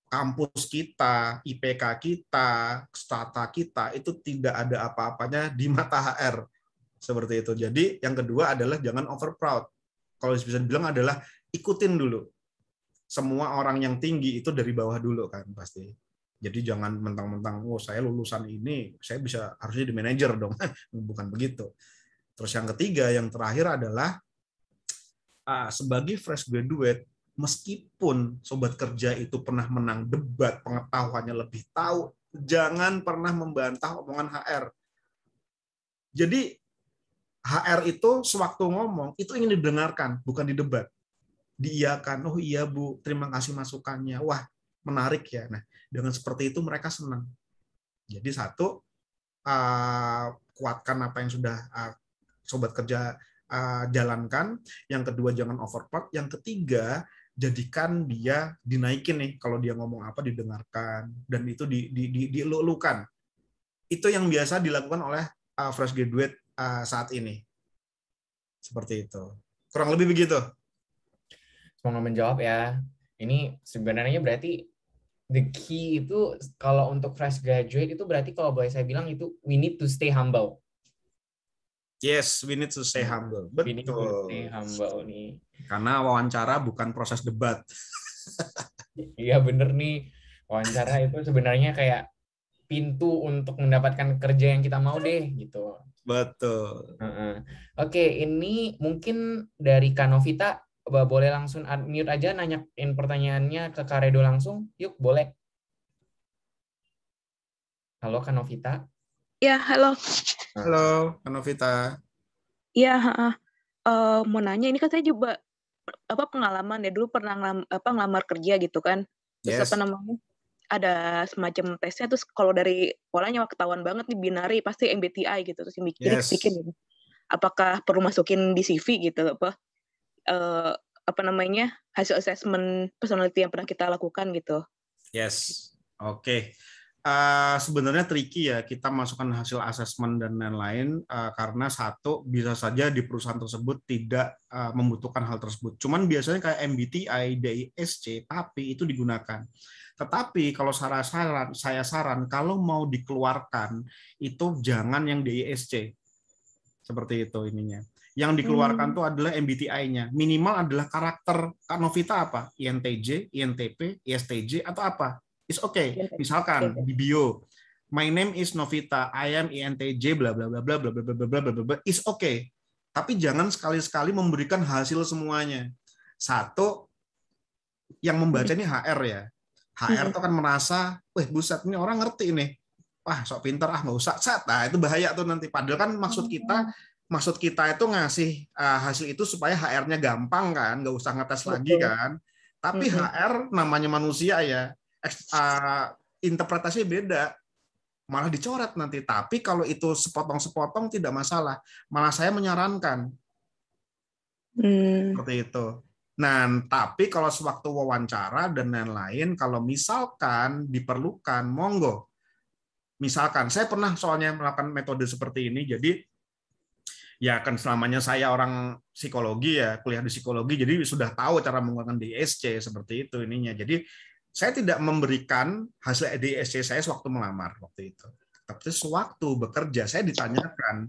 Kampus kita, IPK kita, strata kita itu tidak ada apa-apanya di mata HR seperti itu. Jadi yang kedua adalah jangan over proud. Kalau bisa dibilang adalah ikutin dulu. Semua orang yang tinggi itu dari bawah dulu kan pasti. Jadi jangan mentang-mentang, oh saya lulusan ini, saya bisa harusnya di manajer dong. Bukan begitu. Terus yang ketiga, yang terakhir adalah ah, sebagai fresh graduate, meskipun sobat kerja itu pernah menang debat, pengetahuannya lebih tahu, jangan pernah membantah omongan HR. Jadi HR itu sewaktu ngomong itu ingin didengarkan, bukan didebat. Diiyakan, oh iya Bu, terima kasih masukannya. Wah, menarik ya. Nah, dengan seperti itu mereka senang. Jadi satu uh, kuatkan apa yang sudah uh, sobat kerja uh, jalankan, yang kedua jangan overpark, yang ketiga jadikan dia dinaikin nih kalau dia ngomong apa didengarkan dan itu di, di, di, Itu yang biasa dilakukan oleh uh, fresh graduate uh, saat ini. Seperti itu. Kurang lebih begitu. Semoga menjawab ya. Ini sebenarnya berarti the key itu kalau untuk fresh graduate itu berarti kalau boleh saya bilang itu we need to stay humble. Yes, we need to stay humble. Betul. We need to stay humble nih. Karena wawancara bukan proses debat. Iya bener nih. Wawancara itu sebenarnya kayak pintu untuk mendapatkan kerja yang kita mau deh gitu. Betul. Uh -uh. Oke, okay, ini mungkin dari Kanovita boleh langsung unmute aja nanyain pertanyaannya ke Karedo langsung. Yuk, boleh. Halo Kanovita. Ya, halo. Halo Kanovita. Ya, uh, mau nanya ini kan saya juga apa pengalaman ya dulu pernah ngelam, apa ngelamar kerja gitu kan. Terus yes. apa namanya? ada semacam tesnya terus kalau dari polanya ketahuan banget nih binari pasti MBTI gitu terus yang bikin yes. bikin apakah perlu masukin di CV gitu apa uh, apa namanya hasil assessment personality yang pernah kita lakukan gitu yes oke okay. Uh, eh, sebenarnya tricky ya kita masukkan hasil assessment dan lain-lain uh, karena satu bisa saja di perusahaan tersebut tidak uh, membutuhkan hal tersebut. Cuman biasanya kayak MBTI, DISC, tapi itu digunakan. Tetapi kalau saya saran, saya saran kalau mau dikeluarkan itu jangan yang DISC. Seperti itu ininya. Yang dikeluarkan hmm. tuh adalah MBTI-nya. Minimal adalah karakter Kak Novita apa? INTJ, INTP, ISTJ atau apa? It's okay. Misalkan di bio My name is Novita. I am INTJ bla bla bla bla bla bla bla bla bla bla. It's okay. Tapi jangan sekali-sekali memberikan hasil semuanya. Satu yang membaca ini HR ya. HR tuh kan merasa, wah buset ini orang ngerti ini, Wah, sok pinter ah nggak usah. Set, nah itu bahaya tuh nanti. Padahal kan maksud kita maksud kita itu ngasih uh, hasil itu supaya HR-nya gampang kan, nggak usah ngetes Betul. lagi kan. Tapi mm -hmm. HR namanya manusia ya, uh, interpretasinya beda, malah dicoret nanti. Tapi kalau itu sepotong-sepotong tidak masalah. Malah saya menyarankan hmm. seperti itu. Nah, tapi kalau sewaktu wawancara dan lain-lain, kalau misalkan diperlukan, monggo. Misalkan, saya pernah soalnya melakukan metode seperti ini, jadi ya kan selamanya saya orang psikologi ya, kuliah di psikologi, jadi sudah tahu cara menggunakan DSC seperti itu ininya. Jadi saya tidak memberikan hasil DSC saya sewaktu melamar waktu itu. Tapi sewaktu bekerja, saya ditanyakan,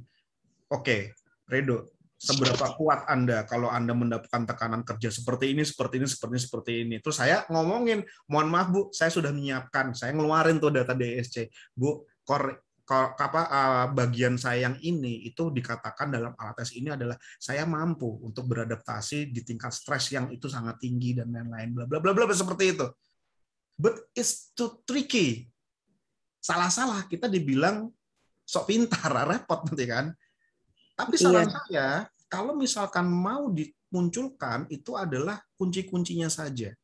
oke, okay, Redo, seberapa kuat Anda kalau Anda mendapatkan tekanan kerja seperti ini, seperti ini, seperti ini, seperti ini. Terus saya ngomongin, mohon maaf Bu, saya sudah menyiapkan, saya ngeluarin tuh data DSC. Bu, kor, kor, apa eh, bagian saya yang ini itu dikatakan dalam alat tes ini adalah saya mampu untuk beradaptasi di tingkat stres yang itu sangat tinggi dan lain-lain bla bla bla bla seperti itu. But it's too tricky. Salah-salah kita dibilang sok pintar, repot nanti kan tapi iya. saran iya. saya, kalau misalkan mau dimunculkan, itu adalah kunci-kuncinya saja.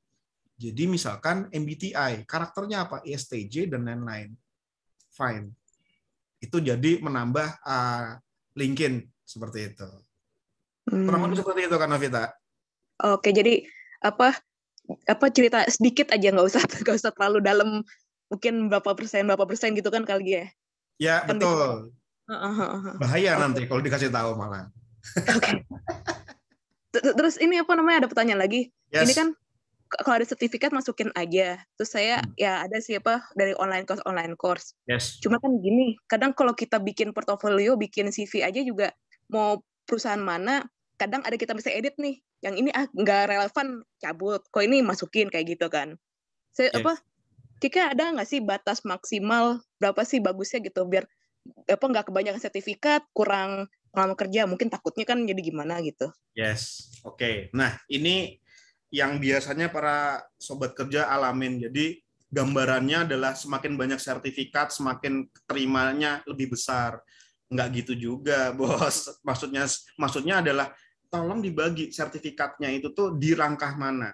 Jadi misalkan MBTI, karakternya apa? ESTJ dan lain-lain. Fine. Itu jadi menambah uh, LinkedIn seperti itu. Hmm. Kurang hmm. seperti itu kan Novita. Oke, jadi apa apa cerita sedikit aja nggak usah nggak usah terlalu dalam mungkin berapa persen berapa persen gitu kan kali ya. Ya, kan betul. Bahaya nanti kalau dikasih tahu malah. Oke. Okay. Terus ini apa namanya ada pertanyaan lagi? Yes. Ini kan kalau ada sertifikat masukin aja. Terus saya hmm. ya ada siapa dari online course online course. Yes. Cuma kan gini, kadang kalau kita bikin portofolio, bikin CV aja juga mau perusahaan mana, kadang ada kita bisa edit nih. Yang ini ah nggak relevan, cabut. Kok ini masukin kayak gitu kan? Saya yes. apa? Kika ada nggak sih batas maksimal berapa sih bagusnya gitu biar apa nggak kebanyakan sertifikat, kurang pengalaman kerja, mungkin takutnya kan jadi gimana gitu. Yes, oke. Okay. Nah ini yang biasanya para sobat kerja alamin. Jadi gambarannya adalah semakin banyak sertifikat, semakin terimanya lebih besar. Nggak gitu juga, bos. Maksudnya, maksudnya adalah tolong dibagi sertifikatnya itu tuh di rangkah mana.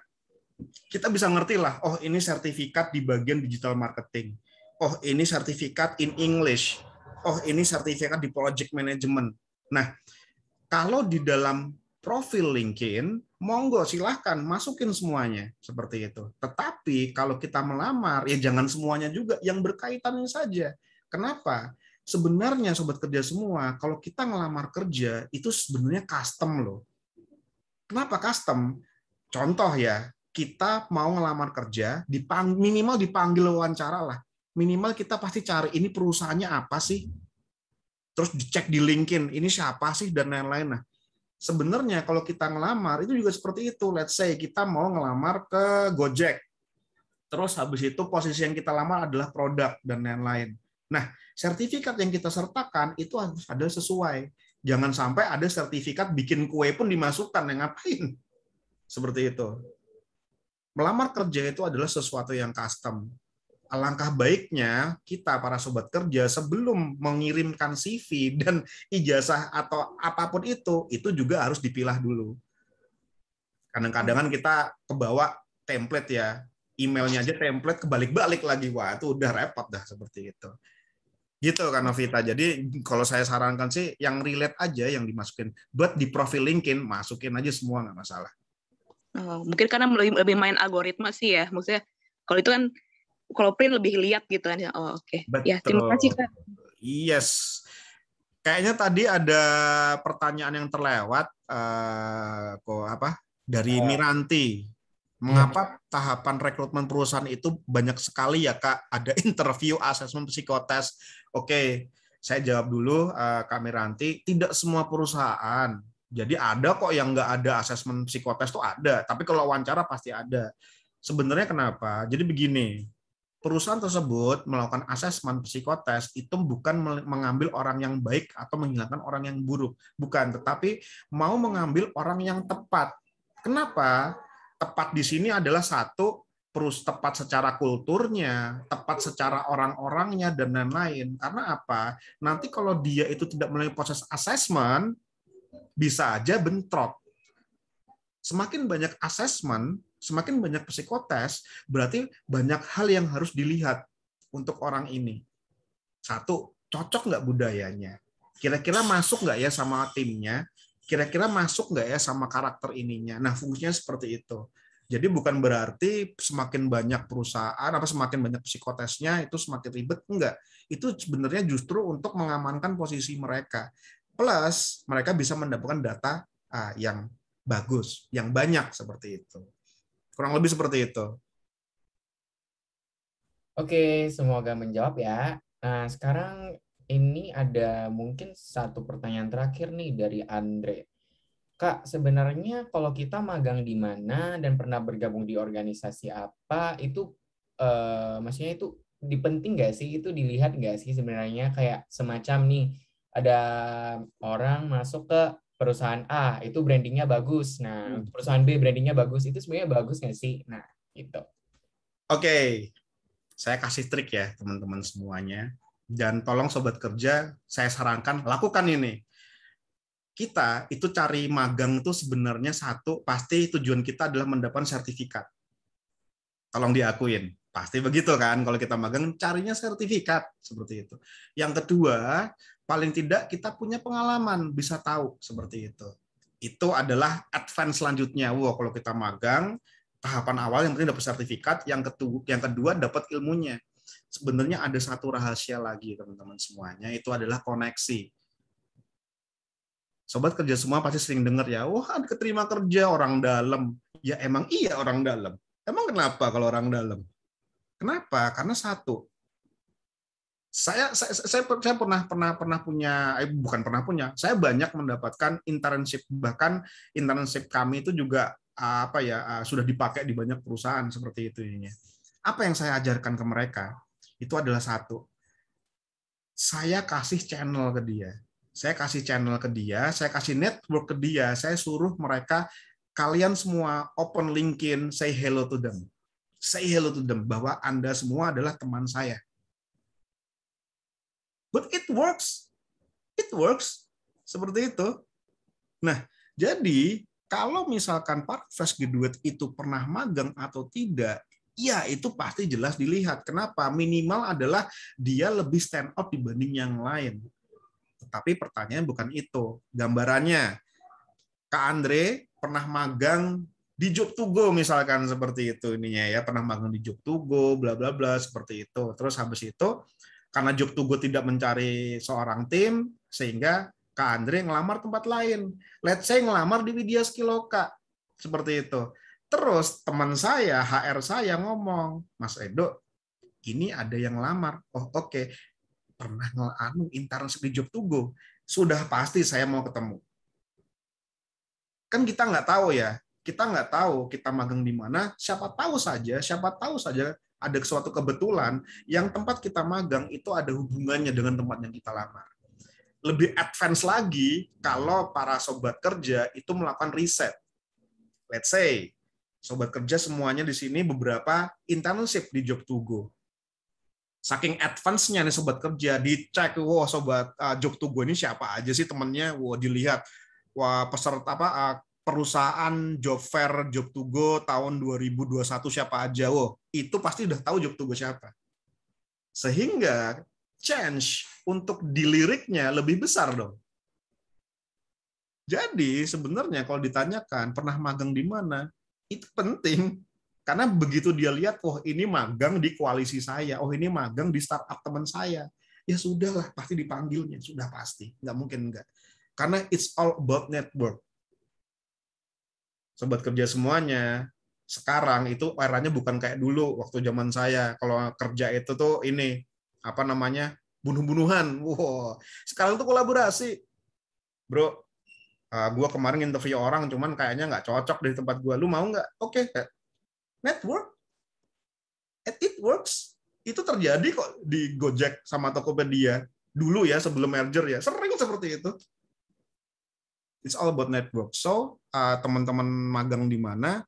Kita bisa ngerti lah, oh ini sertifikat di bagian digital marketing. Oh ini sertifikat in English oh ini sertifikat di project management. Nah, kalau di dalam profil LinkedIn, monggo silahkan masukin semuanya seperti itu. Tetapi kalau kita melamar, ya jangan semuanya juga yang berkaitan saja. Kenapa? Sebenarnya sobat kerja semua, kalau kita ngelamar kerja itu sebenarnya custom loh. Kenapa custom? Contoh ya, kita mau ngelamar kerja, minimal dipanggil wawancara lah minimal kita pasti cari ini perusahaannya apa sih terus dicek di LinkedIn ini siapa sih dan lain-lain nah sebenarnya kalau kita ngelamar itu juga seperti itu let's say kita mau ngelamar ke Gojek terus habis itu posisi yang kita lamar adalah produk dan lain-lain nah sertifikat yang kita sertakan itu harus ada sesuai jangan sampai ada sertifikat bikin kue pun dimasukkan yang ngapain seperti itu melamar kerja itu adalah sesuatu yang custom alangkah baiknya kita para sobat kerja sebelum mengirimkan CV dan ijazah atau apapun itu itu juga harus dipilah dulu. Kadang-kadang kan kita kebawa template ya, emailnya aja template kebalik-balik lagi. Wah, itu udah repot dah seperti itu. Gitu kan Novita. Jadi kalau saya sarankan sih yang relate aja yang dimasukin. Buat di profil LinkedIn masukin aja semua nggak masalah. Oh, mungkin karena lebih, lebih main algoritma sih ya. Maksudnya kalau itu kan kalau print lebih lihat gitu kan. Ya. Oh, oke. Okay. Ya, terima kasih Kak. Yes. Kayaknya tadi ada pertanyaan yang terlewat eh uh, kok apa? dari uh, Miranti. Mengapa hmm. tahapan rekrutmen perusahaan itu banyak sekali ya Kak? Ada interview, asesmen psikotes. Oke, okay. saya jawab dulu uh, Kak Miranti, tidak semua perusahaan. Jadi ada kok yang nggak ada asesmen psikotest tuh ada, tapi kalau wawancara pasti ada. Sebenarnya kenapa? Jadi begini, perusahaan tersebut melakukan asesmen psikotes itu bukan mengambil orang yang baik atau menghilangkan orang yang buruk, bukan, tetapi mau mengambil orang yang tepat. Kenapa? Tepat di sini adalah satu terus tepat secara kulturnya, tepat secara orang-orangnya dan lain-lain. Karena apa? Nanti kalau dia itu tidak melalui proses asesmen, bisa aja bentrok. Semakin banyak asesmen, semakin banyak psikotes, berarti banyak hal yang harus dilihat untuk orang ini. Satu, cocok nggak budayanya? Kira-kira masuk nggak ya sama timnya? Kira-kira masuk nggak ya sama karakter ininya? Nah, fungsinya seperti itu. Jadi bukan berarti semakin banyak perusahaan apa semakin banyak psikotesnya itu semakin ribet enggak. Itu sebenarnya justru untuk mengamankan posisi mereka. Plus mereka bisa mendapatkan data ah, yang bagus, yang banyak seperti itu. Kurang lebih seperti itu. Oke, semoga menjawab ya. Nah, sekarang ini ada mungkin satu pertanyaan terakhir nih dari Andre. Kak, sebenarnya kalau kita magang di mana dan pernah bergabung di organisasi apa, itu eh, maksudnya itu dipenting nggak sih? Itu dilihat nggak sih sebenarnya kayak semacam nih ada orang masuk ke perusahaan A itu brandingnya bagus. Nah, hmm. perusahaan B brandingnya bagus. Itu sebenarnya bagus nggak sih? Nah, gitu. Oke, okay. saya kasih trik ya teman-teman semuanya. Dan tolong sobat kerja, saya sarankan lakukan ini. Kita itu cari magang itu sebenarnya satu pasti tujuan kita adalah mendapatkan sertifikat. Tolong diakuin, pasti begitu kan? Kalau kita magang carinya sertifikat seperti itu. Yang kedua, paling tidak kita punya pengalaman bisa tahu seperti itu. Itu adalah advance selanjutnya. wow kalau kita magang, tahapan awal yang penting dapat sertifikat, yang kedua, yang kedua dapat ilmunya. Sebenarnya ada satu rahasia lagi teman-teman semuanya, itu adalah koneksi. Sobat kerja semua pasti sering dengar ya, wah keterima kerja orang dalam. Ya emang iya orang dalam. Emang kenapa kalau orang dalam? Kenapa? Karena satu, saya saya, saya saya pernah pernah pernah punya eh, bukan pernah punya saya banyak mendapatkan internship bahkan internship kami itu juga apa ya sudah dipakai di banyak perusahaan seperti itu ini apa yang saya ajarkan ke mereka itu adalah satu saya kasih channel ke dia saya kasih channel ke dia saya kasih network ke dia saya suruh mereka kalian semua open LinkedIn say hello to them say hello to them bahwa anda semua adalah teman saya But it works. It works. Seperti itu. Nah, jadi kalau misalkan para fresh graduate itu pernah magang atau tidak, ya itu pasti jelas dilihat. Kenapa? Minimal adalah dia lebih stand out dibanding yang lain. Tetapi pertanyaan bukan itu. Gambarannya, Kak Andre pernah magang di job to go misalkan seperti itu ininya ya pernah magang di job to go bla bla bla seperti itu terus habis itu karena Job tugu tidak mencari seorang tim, sehingga Kak Andre ngelamar tempat lain. Let's say ngelamar di Widya Skiloka. Seperti itu. Terus teman saya, HR saya ngomong, Mas Edo, ini ada yang ngelamar. Oh oke, okay. pernah ngelamar anu, internship di Job tugu Sudah pasti saya mau ketemu. Kan kita nggak tahu ya, kita nggak tahu kita magang di mana. Siapa tahu saja, siapa tahu saja ada suatu kebetulan yang tempat kita magang itu ada hubungannya dengan tempat yang kita lamar. Lebih advance lagi kalau para sobat kerja itu melakukan riset. Let's say sobat kerja semuanya di sini beberapa internship di Job to Go. Saking advance-nya nih sobat kerja dicek, wah wow, sobat uh, Job to Go ini siapa aja sih temennya, wah dilihat, wah peserta apa ah, perusahaan job fair job to go tahun 2021 siapa aja Wo, itu pasti udah tahu job to go siapa sehingga change untuk diliriknya lebih besar dong jadi sebenarnya kalau ditanyakan pernah magang di mana itu penting karena begitu dia lihat oh ini magang di koalisi saya oh ini magang di startup teman saya ya sudahlah pasti dipanggilnya sudah pasti nggak mungkin nggak karena it's all about network sobat kerja semuanya sekarang itu eranya bukan kayak dulu waktu zaman saya kalau kerja itu tuh ini apa namanya bunuh-bunuhan wow sekarang tuh kolaborasi bro uh, eh, gue kemarin interview orang cuman kayaknya nggak cocok dari tempat gue lu mau nggak oke okay. Eh, network at it works itu terjadi kok di Gojek sama Tokopedia dulu ya sebelum merger ya sering seperti itu it's all about network so Eh, teman-teman magang di mana,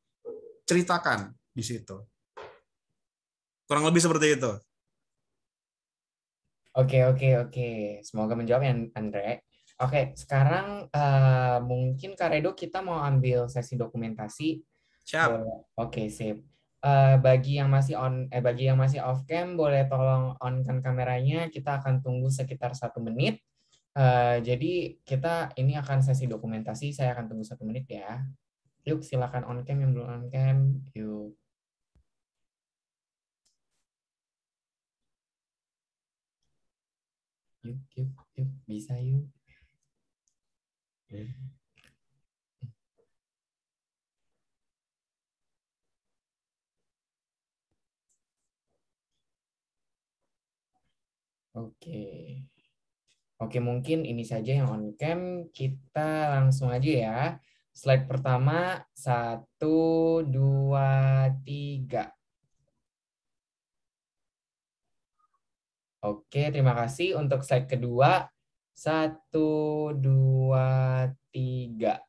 ceritakan di situ. Kurang lebih seperti itu. Oke, okay, oke, okay, oke. Okay. Semoga menjawab ya, Andre. Oke, sekarang uh, mungkin Redo kita mau ambil sesi dokumentasi. Siap. oke, okay, sip. Uh, bagi yang masih on, eh bagi yang masih off cam, boleh tolong onkan kameranya. Kita akan tunggu sekitar satu menit. Uh, jadi kita ini akan sesi dokumentasi. Saya akan tunggu satu menit ya. Yuk silakan on cam yang belum on cam. Yuk. Yuk, yuk, yuk, bisa yuk. Oke. Okay. Oke, mungkin ini saja yang on cam. Kita langsung aja ya. Slide pertama, satu, dua, tiga. Oke, terima kasih. Untuk slide kedua, satu, dua, tiga.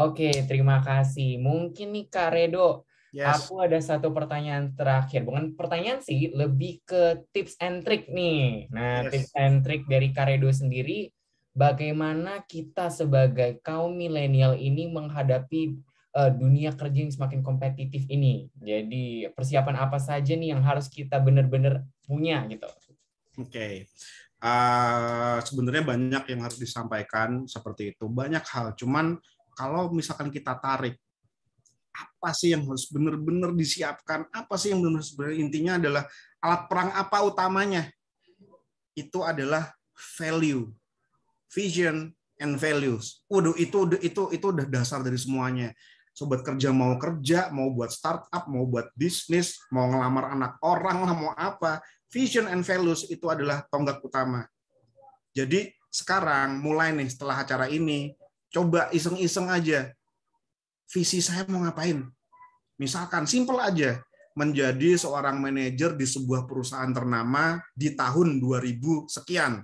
Oke, terima kasih. Mungkin nih Kak Redo, Yes. Aku ada satu pertanyaan terakhir, bukan pertanyaan sih, lebih ke tips and trick nih. Nah, yes. tips and trick dari Karedo sendiri, bagaimana kita sebagai kaum milenial ini menghadapi uh, dunia kerja yang semakin kompetitif ini? Jadi persiapan apa saja nih yang harus kita benar-benar punya gitu? Oke. Okay. Uh, sebenarnya banyak yang harus disampaikan seperti itu, banyak hal. Cuman kalau misalkan kita tarik apa sih yang harus benar-benar disiapkan, apa sih yang benar-benar sebenarnya intinya adalah alat perang apa utamanya. Itu adalah value, vision and values. Waduh, itu itu itu udah dasar dari semuanya. Sobat kerja mau kerja, mau buat startup, mau buat bisnis, mau ngelamar anak orang mau apa. Vision and values itu adalah tonggak utama. Jadi sekarang mulai nih setelah acara ini, coba iseng-iseng aja visi saya mau ngapain. Misalkan simple aja, menjadi seorang manajer di sebuah perusahaan ternama di tahun 2000 sekian.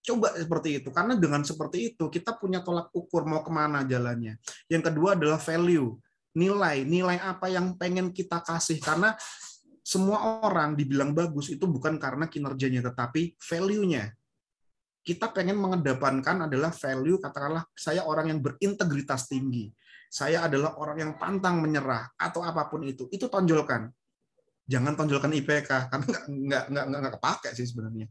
Coba seperti itu, karena dengan seperti itu kita punya tolak ukur mau kemana jalannya. Yang kedua adalah value, nilai, nilai apa yang pengen kita kasih. Karena semua orang dibilang bagus itu bukan karena kinerjanya, tetapi value-nya. Kita pengen mengedepankan adalah value, katakanlah saya orang yang berintegritas tinggi saya adalah orang yang pantang menyerah atau apapun itu itu tonjolkan jangan tonjolkan IPK karena nggak nggak nggak nggak kepake sih sebenarnya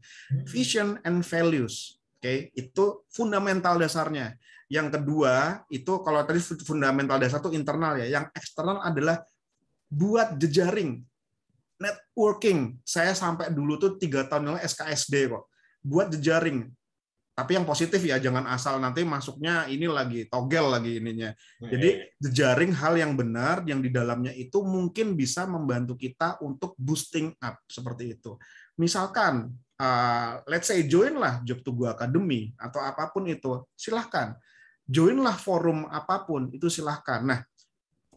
vision and values oke okay? itu fundamental dasarnya yang kedua itu kalau tadi fundamental dasar itu internal ya yang eksternal adalah buat jejaring networking saya sampai dulu tuh tiga tahun lalu SKSD kok buat jejaring tapi yang positif ya jangan asal nanti masuknya ini lagi togel lagi ininya. Hmm, Jadi iya, iya. jejaring hal yang benar yang di dalamnya itu mungkin bisa membantu kita untuk boosting up seperti itu. Misalkan uh, let's say join lah Job to Go Academy atau apapun itu, silahkan. Join lah forum apapun itu silahkan. Nah,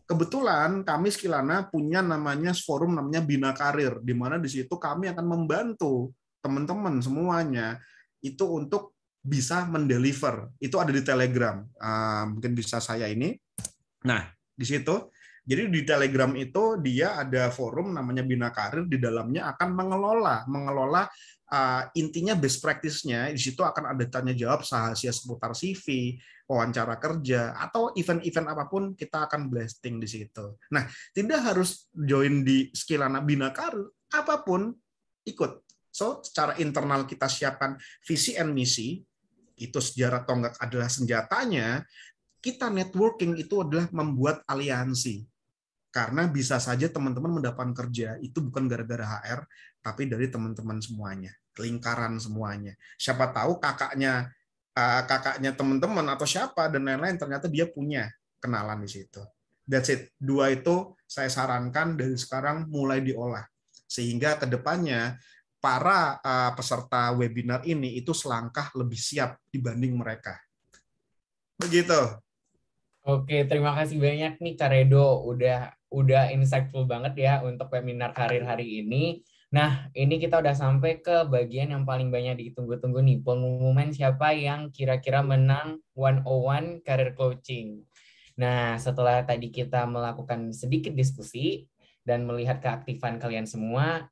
kebetulan kami Skilana punya namanya forum namanya Bina Karir di mana di situ kami akan membantu teman-teman semuanya itu untuk bisa mendeliver. Itu ada di Telegram. Ah, mungkin bisa saya ini. Nah, di situ jadi di Telegram itu dia ada forum namanya Bina Karir di dalamnya akan mengelola mengelola uh, intinya best practice-nya di situ akan ada tanya jawab sahasia seputar CV, wawancara kerja atau event-event apapun kita akan blasting di situ. Nah, tidak harus join di Skillana Bina Karir, apapun ikut. So, secara internal kita siapkan visi and misi, itu sejarah tonggak adalah senjatanya, kita networking itu adalah membuat aliansi. Karena bisa saja teman-teman mendapatkan kerja itu bukan gara-gara HR, tapi dari teman-teman semuanya, lingkaran semuanya. Siapa tahu kakaknya eh, kakaknya teman-teman atau siapa dan lain-lain ternyata dia punya kenalan di situ. That's it. Dua itu saya sarankan dari sekarang mulai diolah sehingga ke depannya, para eh, peserta webinar ini itu selangkah lebih siap dibanding mereka. Begitu. Oke, terima kasih banyak nih Karedo udah udah insightful banget ya untuk webinar karir hari ini. Nah, ini kita udah sampai ke bagian yang paling banyak ditunggu-tunggu nih, pengumuman siapa yang kira-kira menang 101 Career Coaching. Nah, setelah tadi kita melakukan sedikit diskusi dan melihat keaktifan kalian semua,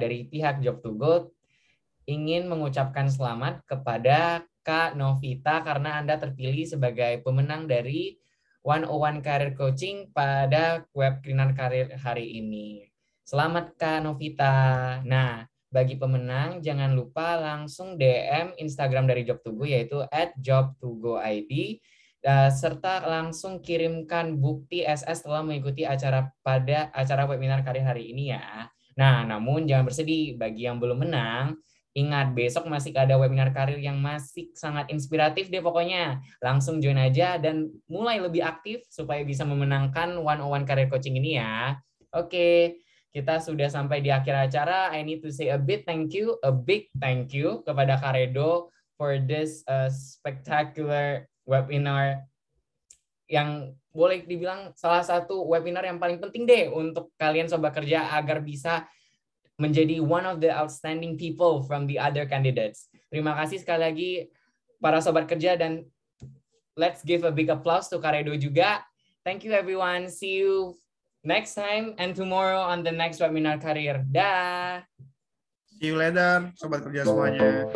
dari pihak Job to Go ingin mengucapkan selamat kepada Kak Novita karena Anda terpilih sebagai pemenang dari 101 Career Coaching pada Web webinar karir hari ini. Selamat Kak Novita. Nah, bagi pemenang jangan lupa langsung DM Instagram dari Job to Go yaitu job eh, serta langsung kirimkan bukti SS telah mengikuti acara pada acara webinar karir hari ini ya. Nah, namun jangan bersedih bagi yang belum menang, Ingat, besok masih ada webinar karir yang masih sangat inspiratif deh pokoknya. Langsung join aja dan mulai lebih aktif supaya bisa memenangkan one-on-one karir coaching ini ya. Oke, kita sudah sampai di akhir acara. I need to say a bit thank you, a big thank you kepada Karedo for this uh, spectacular webinar yang boleh dibilang salah satu webinar yang paling penting deh untuk kalian sobat kerja agar bisa menjadi one of the outstanding people from the other candidates. Terima kasih sekali lagi para sobat kerja dan let's give a big applause to Karedo juga. Thank you everyone. See you next time and tomorrow on the next webinar career. Dah. See you later sobat kerja semuanya.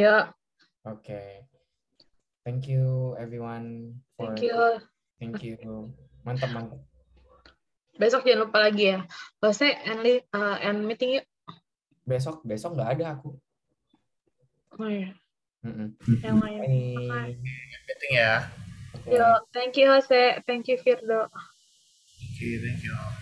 Yeah. Okay. Thank you everyone. For, thank you. Thank you. Mantap mantap. Besok jangan lupa lagi ya. Bos and uh, and meeting yuk. Besok besok nggak ada aku. Oh iya. Mm -mm. Yang lain. Meeting ya. Yo, thank you Jose, thank you Firdo. Thank you, thank you.